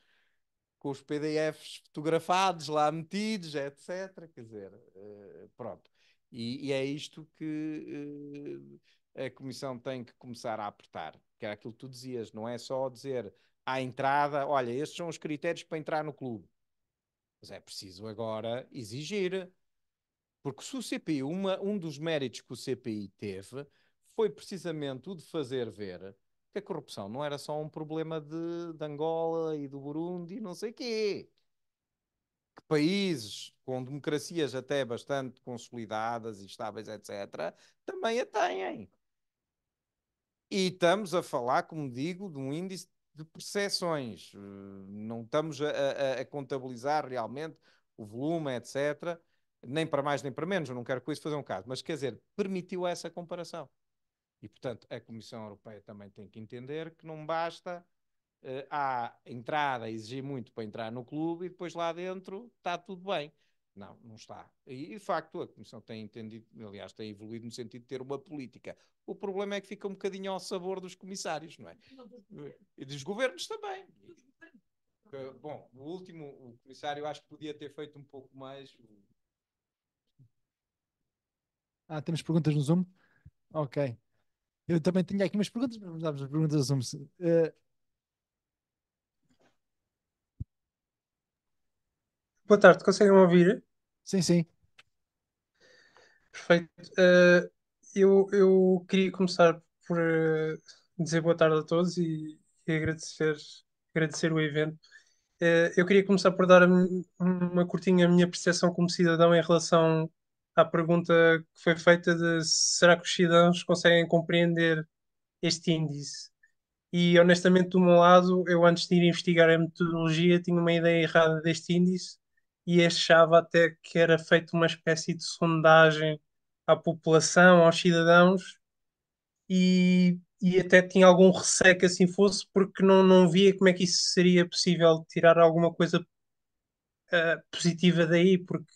Speaker 3: Com os PDFs fotografados lá metidos, etc. Quer dizer, eh, pronto. E, e é isto que eh, a Comissão tem que começar a apertar, que era aquilo que tu dizias, não é só dizer à entrada, olha, estes são os critérios para entrar no clube. Mas é preciso agora exigir. Porque se o CPI, uma, um dos méritos que o CPI teve foi precisamente o de fazer ver que a corrupção não era só um problema de, de Angola e do Burundi e não sei quê. Que países com democracias até bastante consolidadas e estáveis, etc., também a têm. E estamos a falar, como digo, de um índice de percepções. Eh, não estamos a, a, a, contabilizar realmente o volume, etc. Nem para mais nem para menos, eu não quero com isso fazer um caso. Mas quer dizer, permitiu essa comparação. E, portanto, a Comissão Europeia também tem que entender que não basta eh, a entrada exigir muito para entrar no clube e depois lá dentro está tudo bem. Não, não está. E, de facto, a Comissão tem entendido, aliás, tem evoluído no sentido de ter uma política. O problema é que fica um bocadinho ao sabor dos comissários, não é? E dos governos também. bom, o último, o comissário acho que podia ter feito um pouco mais.
Speaker 1: Ah, temos perguntas no Zoom? Ok. Eu também tinha aqui umas perguntas, mas vamos às perguntas no Zoom. Uh, Boa tarde,
Speaker 4: conseguem ouvir? Sim, sim. Perfeito. Uh, eu, eu queria começar por uh, dizer boa tarde a todos e, e agradecer, agradecer o evento. Uh, eu queria começar por dar uma curtinha a minha percepção como cidadão em relação à pergunta que foi feita de será que os cidadãos conseguem compreender este índice? E honestamente, do meu lado, eu antes de ir investigar a metodologia tinha uma ideia errada deste índice e achava até que era feita uma espécie de sondagem à população, aos cidadãos, e, e até tinha algum receio que assim fosse, porque não, não via como é que isso seria possível tirar alguma coisa uh, positiva daí, porque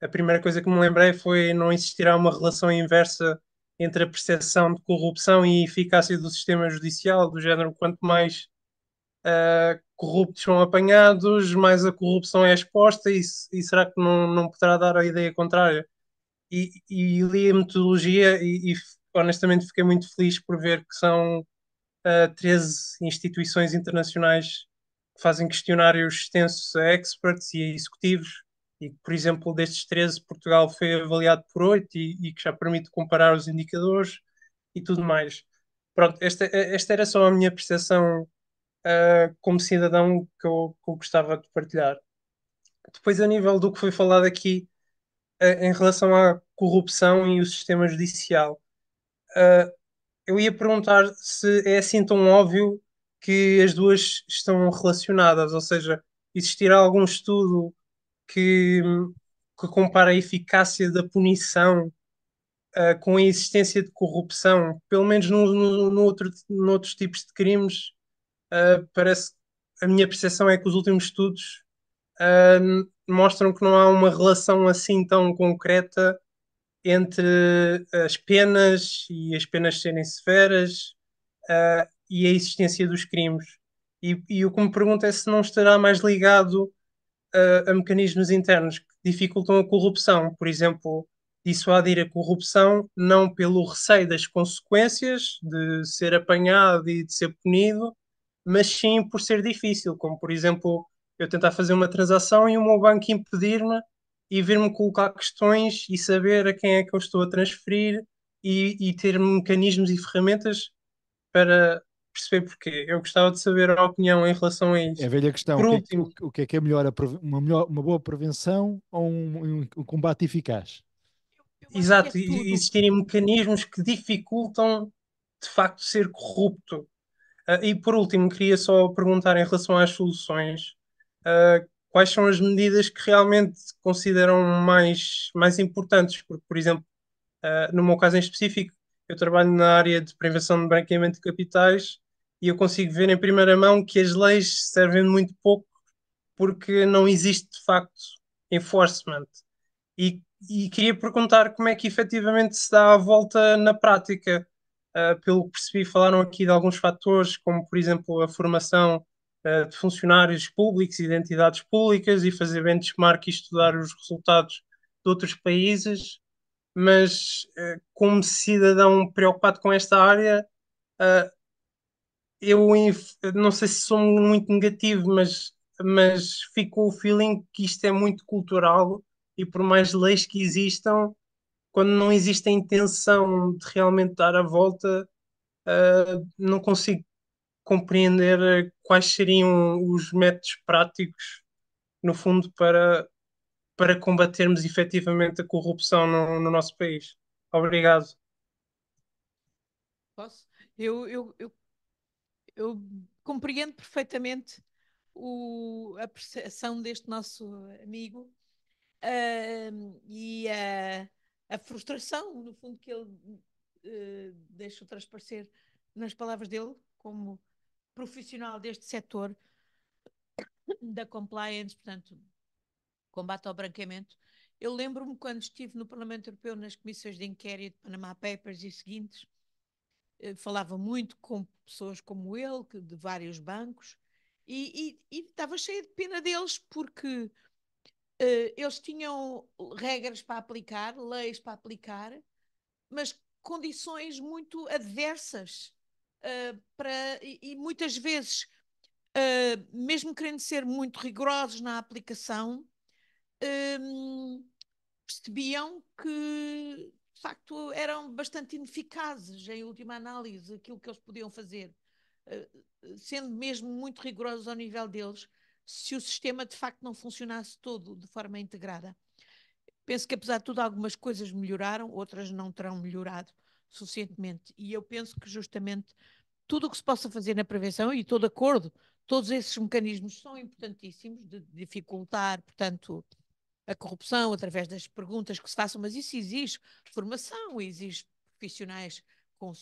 Speaker 4: a primeira coisa que me lembrei foi não existirá uma relação inversa entre a percepção de corrupção e eficácia do sistema judicial, do género quanto mais uh, corruptos são apanhados, mais a corrupção é exposta, e, e será que não, não poderá dar a ideia contrária? E, e li a metodologia e, e, honestamente fiquei muito feliz por ver que são uh, eh, 13 instituições internacionais que fazem questionários extensos a experts e a executivos e que por exemplo, destes 13, Portugal foi avaliado por 8 e, e, que já permite comparar os indicadores e tudo mais. Pronto, esta, esta era só a minha percepção eh, como cidadão que eu, que eu, gostava de partilhar. Depois, a nível do que foi falado aqui uh, em relação à corrupção e o sistema judicial, uh, eu ia perguntar se é assim tão óbvio que as duas estão relacionadas, ou seja, existirá algum estudo que, que compara a eficácia da punição Uh, com a existência de corrupção, pelo menos no, no, no outro, noutros tipos de crimes, uh, parece a minha percepção é que os últimos estudos uh, mostram que não há uma relação assim tão concreta entre as penas e as penas serem severas uh, e a existência dos crimes. E, e o que me pergunto é se não estará mais ligado a, a mecanismos internos que dificultam a corrupção, por exemplo, dissuadir a corrupção não pelo receio das consequências de ser apanhado e de ser punido, mas sim por ser difícil, como por exemplo eu tentar fazer uma transação e o meu banco impedir-me e vir-me colocar questões e saber a quem é que eu estou a transferir e, e ter mecanismos e ferramentas para perceber porquê. Eu gostava de saber
Speaker 1: a opinião em relação a isso. É a velha questão. O que, é, o, que, é que é melhor? Uma, melhor, uma boa prevenção ou um, um, um combate eficaz?
Speaker 4: É Exato. É Existirem mecanismos que dificultam, de facto, ser corrupto Uh, e por último, queria só perguntar em relação às soluções, uh, quais são as medidas que realmente consideram mais, mais importantes? Porque, por exemplo, uh, no meu caso em específico, eu trabalho na área de prevenção de branqueamento de capitais e eu consigo ver em primeira mão que as leis servem muito pouco porque não existe de facto enforcement. E, e queria perguntar como é que efetivamente se dá a volta na prática, Uh, pelo que percebi, falaram aqui de alguns fatores, como por exemplo a formação uh, de funcionários públicos identidades públicas e fazer benchmark e estudar os resultados de outros países, mas uh, como cidadão preocupado com esta área, eu não sei se sou muito negativo, mas, mas fico o feeling que isto é muito cultural e por mais leis que existam, quando não existe a intenção de realmente dar a volta, uh, não consigo compreender quais seriam os métodos práticos, no fundo, para, para combatermos efetivamente a corrupção no, no nosso país. Obrigado.
Speaker 2: Posso? Eu, eu, eu, eu compreendo perfeitamente o, a percepção deste nosso amigo uh, e a. Uh, a frustração, no fundo, que ele uh, eh, deixou transparecer nas palavras dele, como profissional deste setor da compliance, portanto, combate ao branqueamento. Eu lembro-me quando estive no Parlamento Europeu nas comissões de inquérito, Panama Papers e seguintes, eh, falava muito com pessoas como ele, que, de vários bancos, e estava cheia de pena deles porque eh, eles tinham regras para aplicar, leis para aplicar, mas condições muito adversas uh, para, e, e, muitas vezes, uh, mesmo querendo ser muito rigorosos na aplicação, um, ehm, percebiam que, de facto, eram bastante ineficazes, em última análise, aquilo que eles podiam fazer, uh, sendo mesmo muito rigorosos ao nível deles se o sistema de facto não funcionasse todo de forma integrada. Penso que, apesar de tudo, algumas coisas melhoraram, outras não terão melhorado suficientemente. E eu penso que, justamente, tudo o que se possa fazer na prevenção, e estou de acordo, todos esses mecanismos são importantíssimos de dificultar, portanto, a corrupção através das perguntas que se façam, mas isso exige formação, exige profissionais com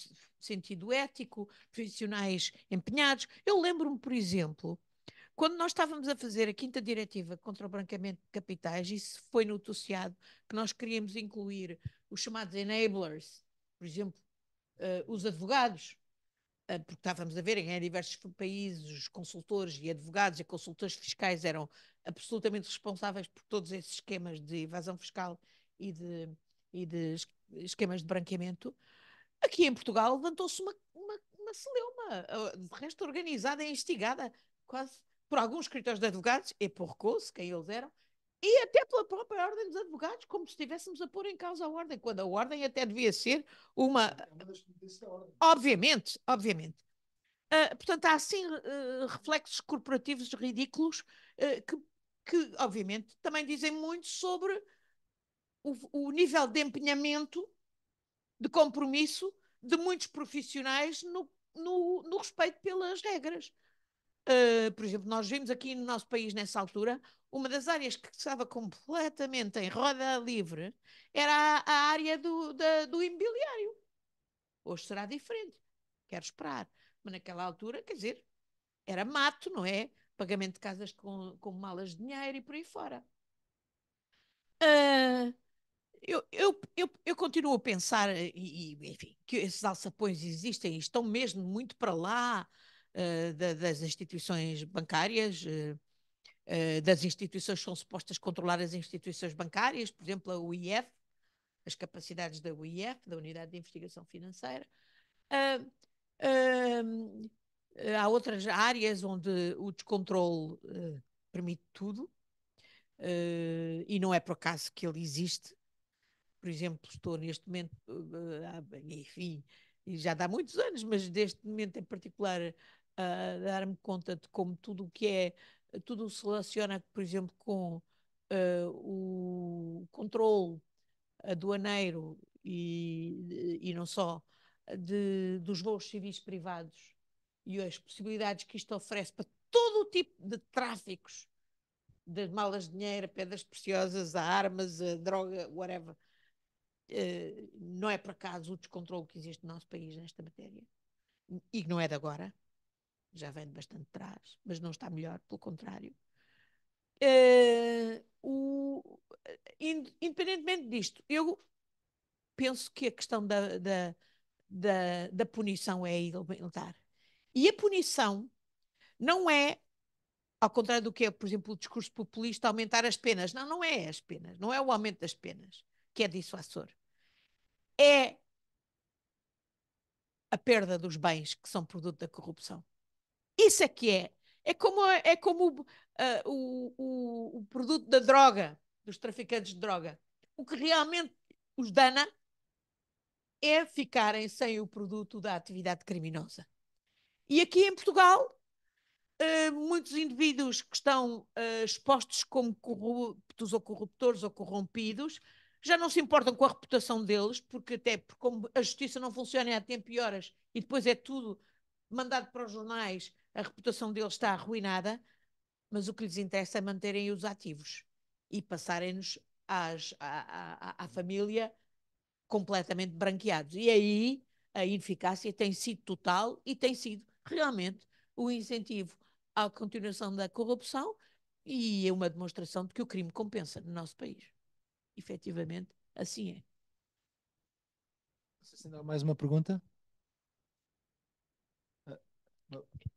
Speaker 2: sentido ético, profissionais empenhados. Eu lembro-me, por exemplo, quando nós estávamos a fazer a quinta diretiva contra o branqueamento de capitais, isso foi noticiado que nós queríamos incluir os chamados enablers, por exemplo, uh, os advogados, uh, porque estávamos a ver em eh, diversos países os consultores e advogados e consultores fiscais eram absolutamente responsáveis por todos esses esquemas de evasão fiscal e de, e de esquemas de branqueamento. Aqui em Portugal levantou-se uma, uma, uma celeuma, de resto organizada e instigada quase por alguns escritórios de advogados, e é por CUS, quem eles eram, e até pela própria ordem dos advogados, como se estivéssemos a pôr em causa a ordem, quando a ordem até devia ser uma.
Speaker 1: É
Speaker 2: obviamente, obviamente. Uh, portanto, há assim uh, reflexos corporativos ridículos uh, que, que, obviamente, também dizem muito sobre o, o nível de empenhamento, de compromisso de muitos profissionais no, no, no respeito pelas regras. Ah, por exemplo, nós vimos aqui no nosso país, nessa altura, uma das áreas que estava completamente em roda livre era a, a área do, da, do imobiliário. Hoje será diferente, quero esperar. Mas naquela altura, quer dizer, era mato, não é? Pagamento de casas com, com malas de dinheiro e por aí fora. Uh, eu, eu, eu, eu, continuo a pensar, e, e, enfim, que esses alçapões existem e estão mesmo muito para lá eh, das instituições bancárias, eh, eh, das instituições que são supostas controlar as instituições bancárias, por exemplo, a UIF, as capacidades da UIF, da Unidade de Investigação Financeira. há outras áreas onde o descontrole permite tudo, e não é por acaso que ele existe. Por exemplo, estou neste momento, enfim, e já dá muitos anos, mas deste momento em particular a dar-me conta de como tudo o que é, tudo se relaciona, por exemplo, com uh, o controle aduaneiro e, e não só, de, dos voos civis privados e as possibilidades que isto oferece para todo o tipo de tráficos, das malas de dinheiro, a pedras preciosas, a armas, a droga, whatever. Uh, não é por acaso o descontrole que existe no nosso país nesta matéria e que não é de agora, já vem de bastante trás, mas não está melhor, pelo contrário. Uh, o, independentemente disto, eu penso que a questão da, da, da, da punição é elementar. E a punição não é, ao contrário do que é, por exemplo, o discurso populista, aumentar as penas. Não, não é as penas, não é o aumento das penas que é dissuasor. É a perda dos bens que são produto da corrupção. Isso é que é. É como, é como uh, o, o, o produto da droga, dos traficantes de droga. O que realmente os dana é ficarem sem o produto da atividade criminosa. E aqui em Portugal, uh, muitos indivíduos que estão uh, expostos como corruptos ou corruptores ou corrompidos já não se importam com a reputação deles, porque até porque como a justiça não funciona há é tempo e horas e depois é tudo mandado para os jornais a reputação deles está arruinada, mas o que lhes interessa é manterem os ativos e passarem-nos à, família completamente branqueados. E aí a ineficácia tem sido total e tem sido realmente o incentivo à continuação da corrupção e é uma demonstração de que o crime compensa no nosso país. Efetivamente, assim é.
Speaker 1: mais uma pergunta?
Speaker 2: Ah,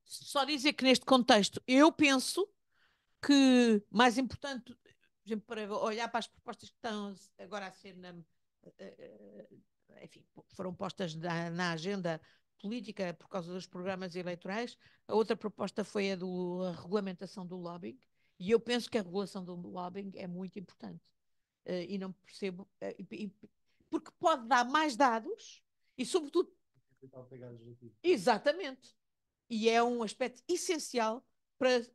Speaker 2: só dizer que neste contexto eu penso que mais importante, exemplo, para olhar para as propostas que estão agora a ser na, eh, eh, enfim, foram postas na, na, agenda política por causa dos programas eleitorais. A outra proposta foi a da regulamentação do lobbying, e eu penso que a regulação do lobbying é muito importante. Eh, e não percebo, porque pode dar mais dados e, sobretudo. Exatamente e é um aspecto essencial para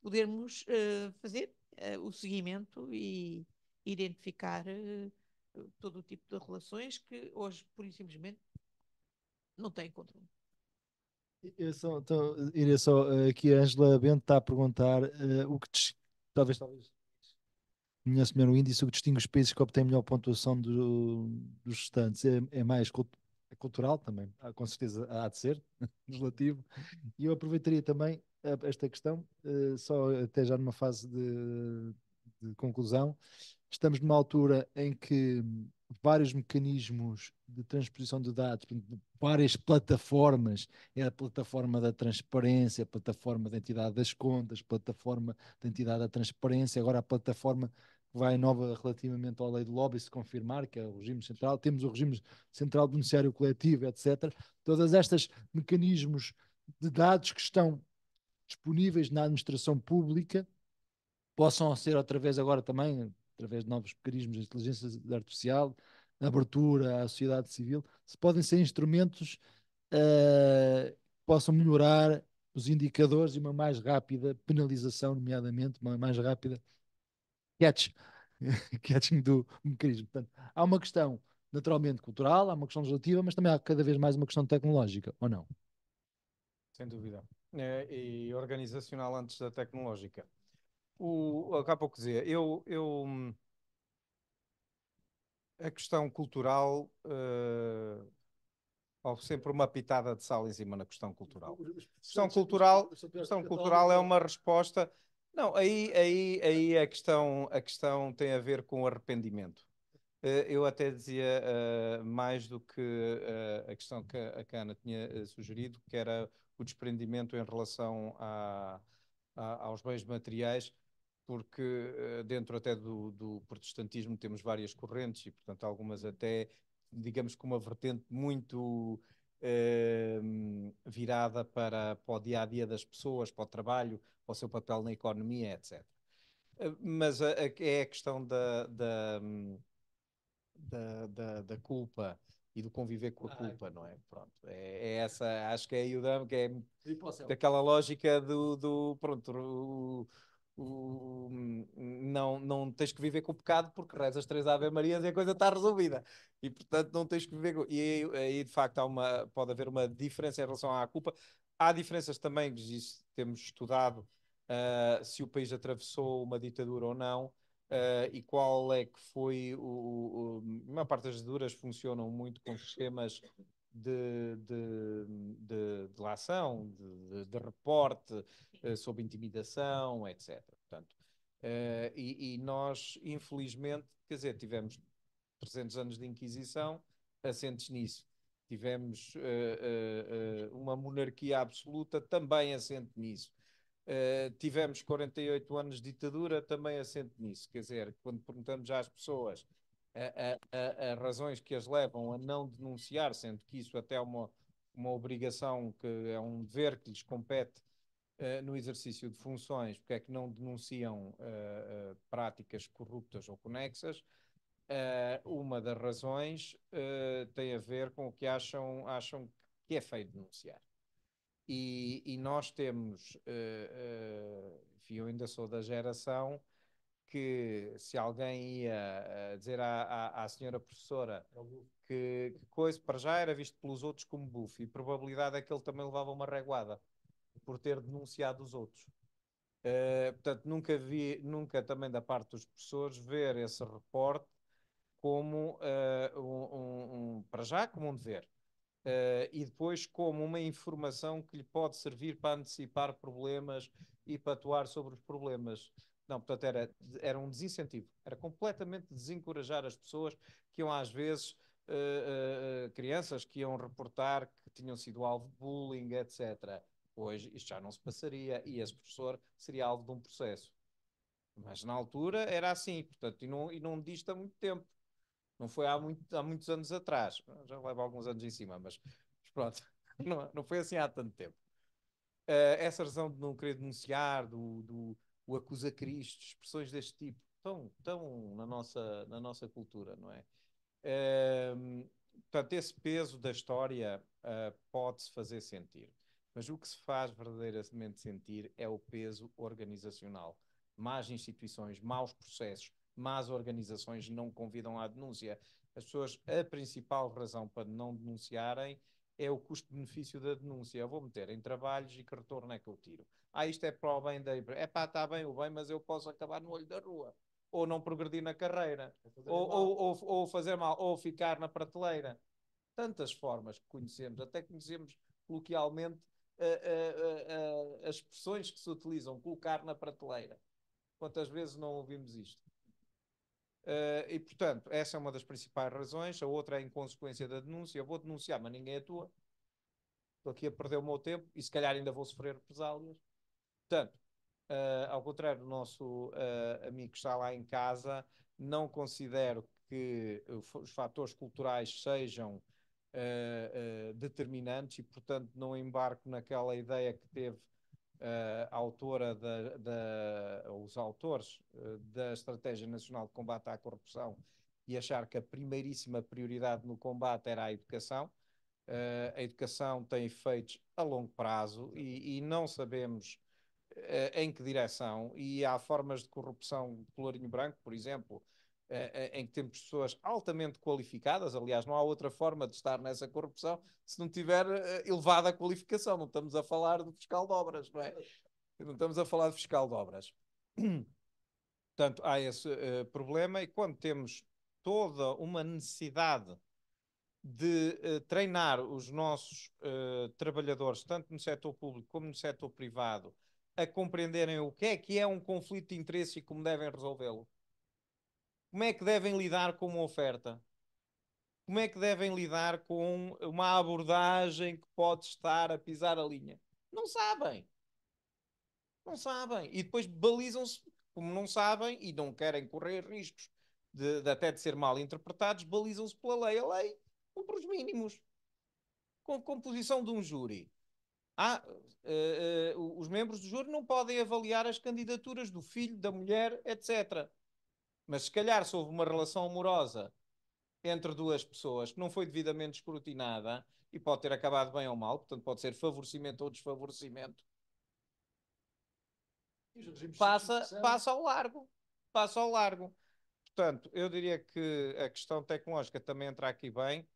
Speaker 2: podermos uh, fazer uh, o seguimento e identificar uh, todo o tipo de relações que hoje, por e simplesmente, não têm controle.
Speaker 1: Eu só, então, iria só, aqui a Angela Bento está a perguntar o que talvez, talvez minha senhora, o índice o que distingue os países que obtêm melhor pontuação do, dos restantes é, é mais é cultural também, ah, com certeza há de ser, *laughs* legislativo, e eu aproveitaria também ah, esta questão, ah, só até já numa fase de, de conclusão, estamos numa altura em que vários mecanismos de transposição de dados, várias plataformas, é a plataforma da transparência, a plataforma da entidade das contas, a plataforma da entidade da transparência, agora a plataforma vai nova relativamente à lei do lobby se confirmar, que é o regime central, temos o regime central do beneficiário coletivo, etc. Todas estas mecanismos de dados que estão disponíveis na administração pública possam ser outra vez agora também, através de novos mecanismos de inteligência artificial, abertura à sociedade civil, se podem ser instrumentos uh, que possam melhorar os indicadores e uma mais rápida penalização, nomeadamente, uma mais rápida catch, *laughs* catching do mecanismo. Portanto, há uma questão naturalmente cultural, há uma questão legislativa, mas também há cada vez mais uma questão tecnológica, ou não?
Speaker 3: Sem dúvida. É, e organizacional antes da tecnológica. O, há pouco dizer, eu, eu a questão cultural uh, houve sempre uma pitada de sal em cima na questão cultural. A questão cultural, questão cultural é uma resposta não, aí, aí, aí a, questão, a questão tem a ver com o arrependimento. Eh, eu até dizia uh, mais do que uh, a questão que a, que Ana tinha uh, sugerido, que era o desprendimento em relação a, a, aos bens materiais, porque dentro até do, do, protestantismo temos várias correntes e, portanto, algumas até, digamos, com uma vertente muito eh, virada para, para o dia a dia das pessoas, para o trabalho, para o seu papel na economia, etc. Eh, mas a, a, é a questão da, da, da, da, culpa e do conviver com a ah, é. culpa, não é? Pronto, é, é, essa, acho que é o Yudam, que é daquela lógica do, do pronto, o, não, não tens que viver com o pecado porque rezas três Ave Marias e a coisa está resolvida. E portanto não tens que viver com... E aí, de facto há uma, pode haver uma diferença em relação à culpa. Há diferenças também, temos estudado uh, se o país atravessou uma ditadura ou não uh, e qual é que foi o, o, a maior parte das ditaduras funcionam muito com sistemas de, de, de delação, de, de, de reporte uh, sobre intimidação, etc. Portanto, uh, e, e, nós, infelizmente, quer dizer, tivemos 300 anos de Inquisição assentes nisso. Tivemos uh, uma monarquia absoluta também assente nisso. tivemos 48 anos de ditadura também assente nisso. Quer dizer, quando perguntamos às pessoas as razões que as levam a não denunciar, sendo que isso até é uma, uma obrigação, que é um dever que lhes compete uh, no exercício de funções, porque é que não denunciam uh, uh, práticas corruptas ou conexas, uma das razões tem a ver com o que acham, acham que é feio denunciar. E, e nós temos, enfim, eu ainda sou da geração que se alguém ia eh, dizer à, à, à senhora professora é que, que, coisa, para já era visto pelos outros como bufo, e probabilidade é que ele também levava uma reguada por ter denunciado os outros. Uh, portanto, nunca vi, nunca também da parte dos professores ver esse reporte como uh, um, um, um, para já como um dever. Uh, e depois como uma informação que lhe pode servir para antecipar problemas e para atuar sobre os problemas. Não, portanto, era, era um desincentivo. Era completamente desencorajar as pessoas que iam, às vezes, uh, uh, crianças que iam reportar que tinham sido alvo de bullying, etc. Hoje isto já não se passaria e esse professor seria alvo de um processo. Mas na altura era assim, portanto, e não, e não dista muito tempo. Não foi há, muito, há muitos anos atrás, já leva alguns anos em cima, mas, mas pronto, *laughs* não, não foi assim há tanto tempo. Uh, essa razão de não querer denunciar, do, do o acusa Cristo, expressões deste tipo, estão tão na, nossa, na nossa cultura, não é? Uh, portanto, esse peso da história ah, pode-se fazer sentir, mas o que se faz verdadeiramente sentir é o peso organizacional. Más instituições, maus processos, más organizações não convidam à denúncia. As pessoas, a principal razão para não denunciarem é o custo-benefício da denúncia. Eu vou meter em trabalhos e que retorno é que eu tiro. Ah, isto é para o bem da empresa. É pá, está bem o bem, mas eu posso acabar no olho da rua. Ou não progredir na carreira. É ou, ou, ou, ou fazer mal. Ou ficar na prateleira. Tantas formas que conhecemos. Até conhecemos coloquialmente eh, eh, eh, as expressões que se utilizam, colocar na prateleira. Quantas vezes não ouvimos isto? Uh, e, portanto, essa é uma das principais razões. A outra é a inconsequência da denúncia. Eu vou denunciar, mas ninguém atua. Estou aqui a perder o meu tempo e, se calhar, ainda vou sofrer represálias. Portanto, uh, ao contrário do nosso uh, amigo que está lá em casa, não considero que os fatores culturais sejam determinantes e, portanto, não embarco naquela ideia que teve uh, autora da, da, os autores uh, da Estratégia Nacional de Combate à Corrupção e achar que a primeiríssima prioridade no combate era a educação. Uh, a educação tem efeitos a longo prazo e, e não sabemos eh, em que direção, e há formas de corrupção de colorinho branco, por exemplo, eh, eh, em que temos pessoas altamente qualificadas, aliás, não há outra forma de estar nessa corrupção se não tiver eh, elevada qualificação. Não estamos a falar do fiscal de obras, não é? Não estamos a falar de fiscal de obras. *clears throat* Portanto, há esse uh, problema, e quando temos toda uma necessidade de uh, treinar os nossos uh, trabalhadores, tanto no setor público como no setor privado, a compreenderem o que é que é um conflito de interesse e como devem resolvê-lo, como é que devem lidar com uma oferta? Como é que devem lidar com uma abordagem que pode estar a pisar a linha? Não sabem. Não sabem. E depois balizam-se, como não sabem e não querem correr riscos de, de até de ser mal interpretados, balizam-se pela lei. A lei cumpre os mínimos. Com a composição de um júri. Ah, uh, uh, os membros do júri não podem avaliar as candidaturas do filho, da mulher, etc. Mas se calhar se houve uma relação amorosa entre duas pessoas que não foi devidamente escrutinada e pode ter acabado bem ou mal, portanto pode ser favorecimento ou desfavorecimento, passa, passa ao largo. Passa ao largo. Portanto, eu diria que a questão tecnológica também entra aqui bem,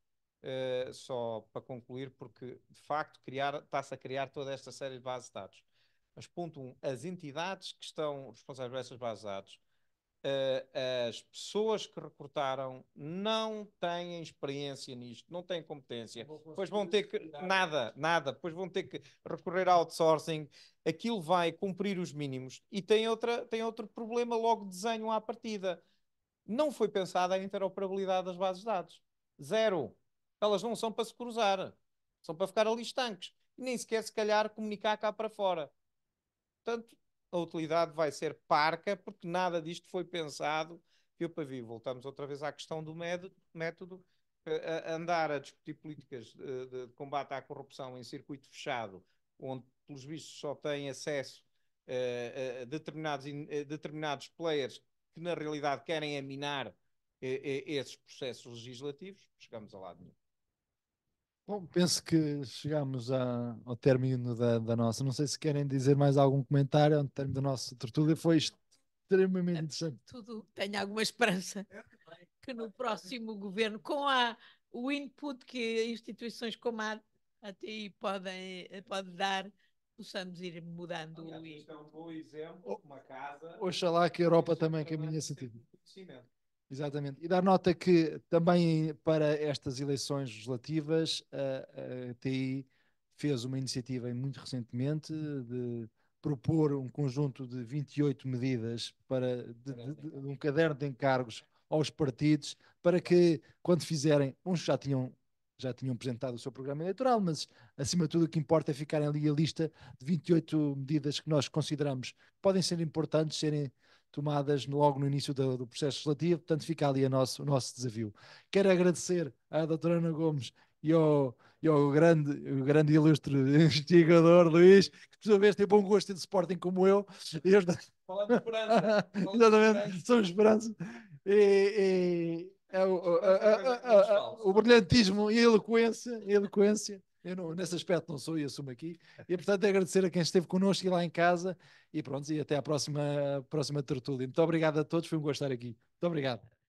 Speaker 3: uh, só para concluir, porque de facto está-se a criar toda esta série de bases de dados. Mas ponto um, as entidades que estão responsáveis por essas bases de dados uh, as pessoas que recrutaram não têm experiência nisto, não têm competência. pois vão ter que. Nada, nada. pois vão ter que recorrer a outsourcing. Aquilo vai cumprir os mínimos. E tem, outra, tem outro problema logo de desenho à partida. Não foi pensada a interoperabilidade das bases de dados. Zero. Elas não são para se cruzar. São para ficar ali estanques. Nem sequer, se calhar, comunicar cá para fora. Portanto, a utilidade vai ser parca, porque nada disto foi pensado viu para vir. Voltamos outra vez à questão do método. Eh, andar a discutir políticas de, eh, de combate à corrupção em circuito fechado, onde, pelos vistos, só tem acesso eh, a determinados, a determinados players que, na realidade, querem aminar esses processos legislativos, chegamos a lado nenhum.
Speaker 1: Bom, penso que chegamos ao término da, da, nossa. Não sei se querem dizer mais algum comentário ao término da nossa tertúlia. Foi extremamente interessante.
Speaker 2: Tudo, tenho alguma esperança que no próximo governo, com a, o input que instituições como a ATI podem, pode dar, possamos ir mudando. Aliás, isto é um bom exemplo, uma casa.
Speaker 1: Oxalá que a Europa também caminhe esse sentido.
Speaker 2: Conhecimento.
Speaker 1: Exatamente. E dar nota que também para estas eleições legislativas, a, a TI fez uma iniciativa muito recentemente de propor um conjunto de 28 medidas para de, de, de, um caderno de encargos aos partidos para que quando fizerem, uns já tinham já tinham apresentado o seu programa eleitoral, mas acima de tudo o que importa é ficarem ali a lista de 28 medidas que nós consideramos que podem ser importantes serem tomadas logo no início do, do processo legislativo, portanto fica ali nosso, o nosso desafio. Quero agradecer à doutora Ana Gomes e ao, e ao grande, grande ilustre *laughs* investigador Luís, que por sua vez tem bom gosto de Sporting como eu. eu... Falando de esperança. *laughs* Exatamente, somos esperança. E, e, é, o, a, a, a, o brilhantismo e a eloquência, a eloquência eu não, nesse aspecto não sou e assumo aqui. É. E portanto agradecer a quem esteve connosco e lá em casa. E pronto, e até à próxima, próxima tertúlia. Muito obrigado a todos, foi um gosto estar aqui. Muito obrigado.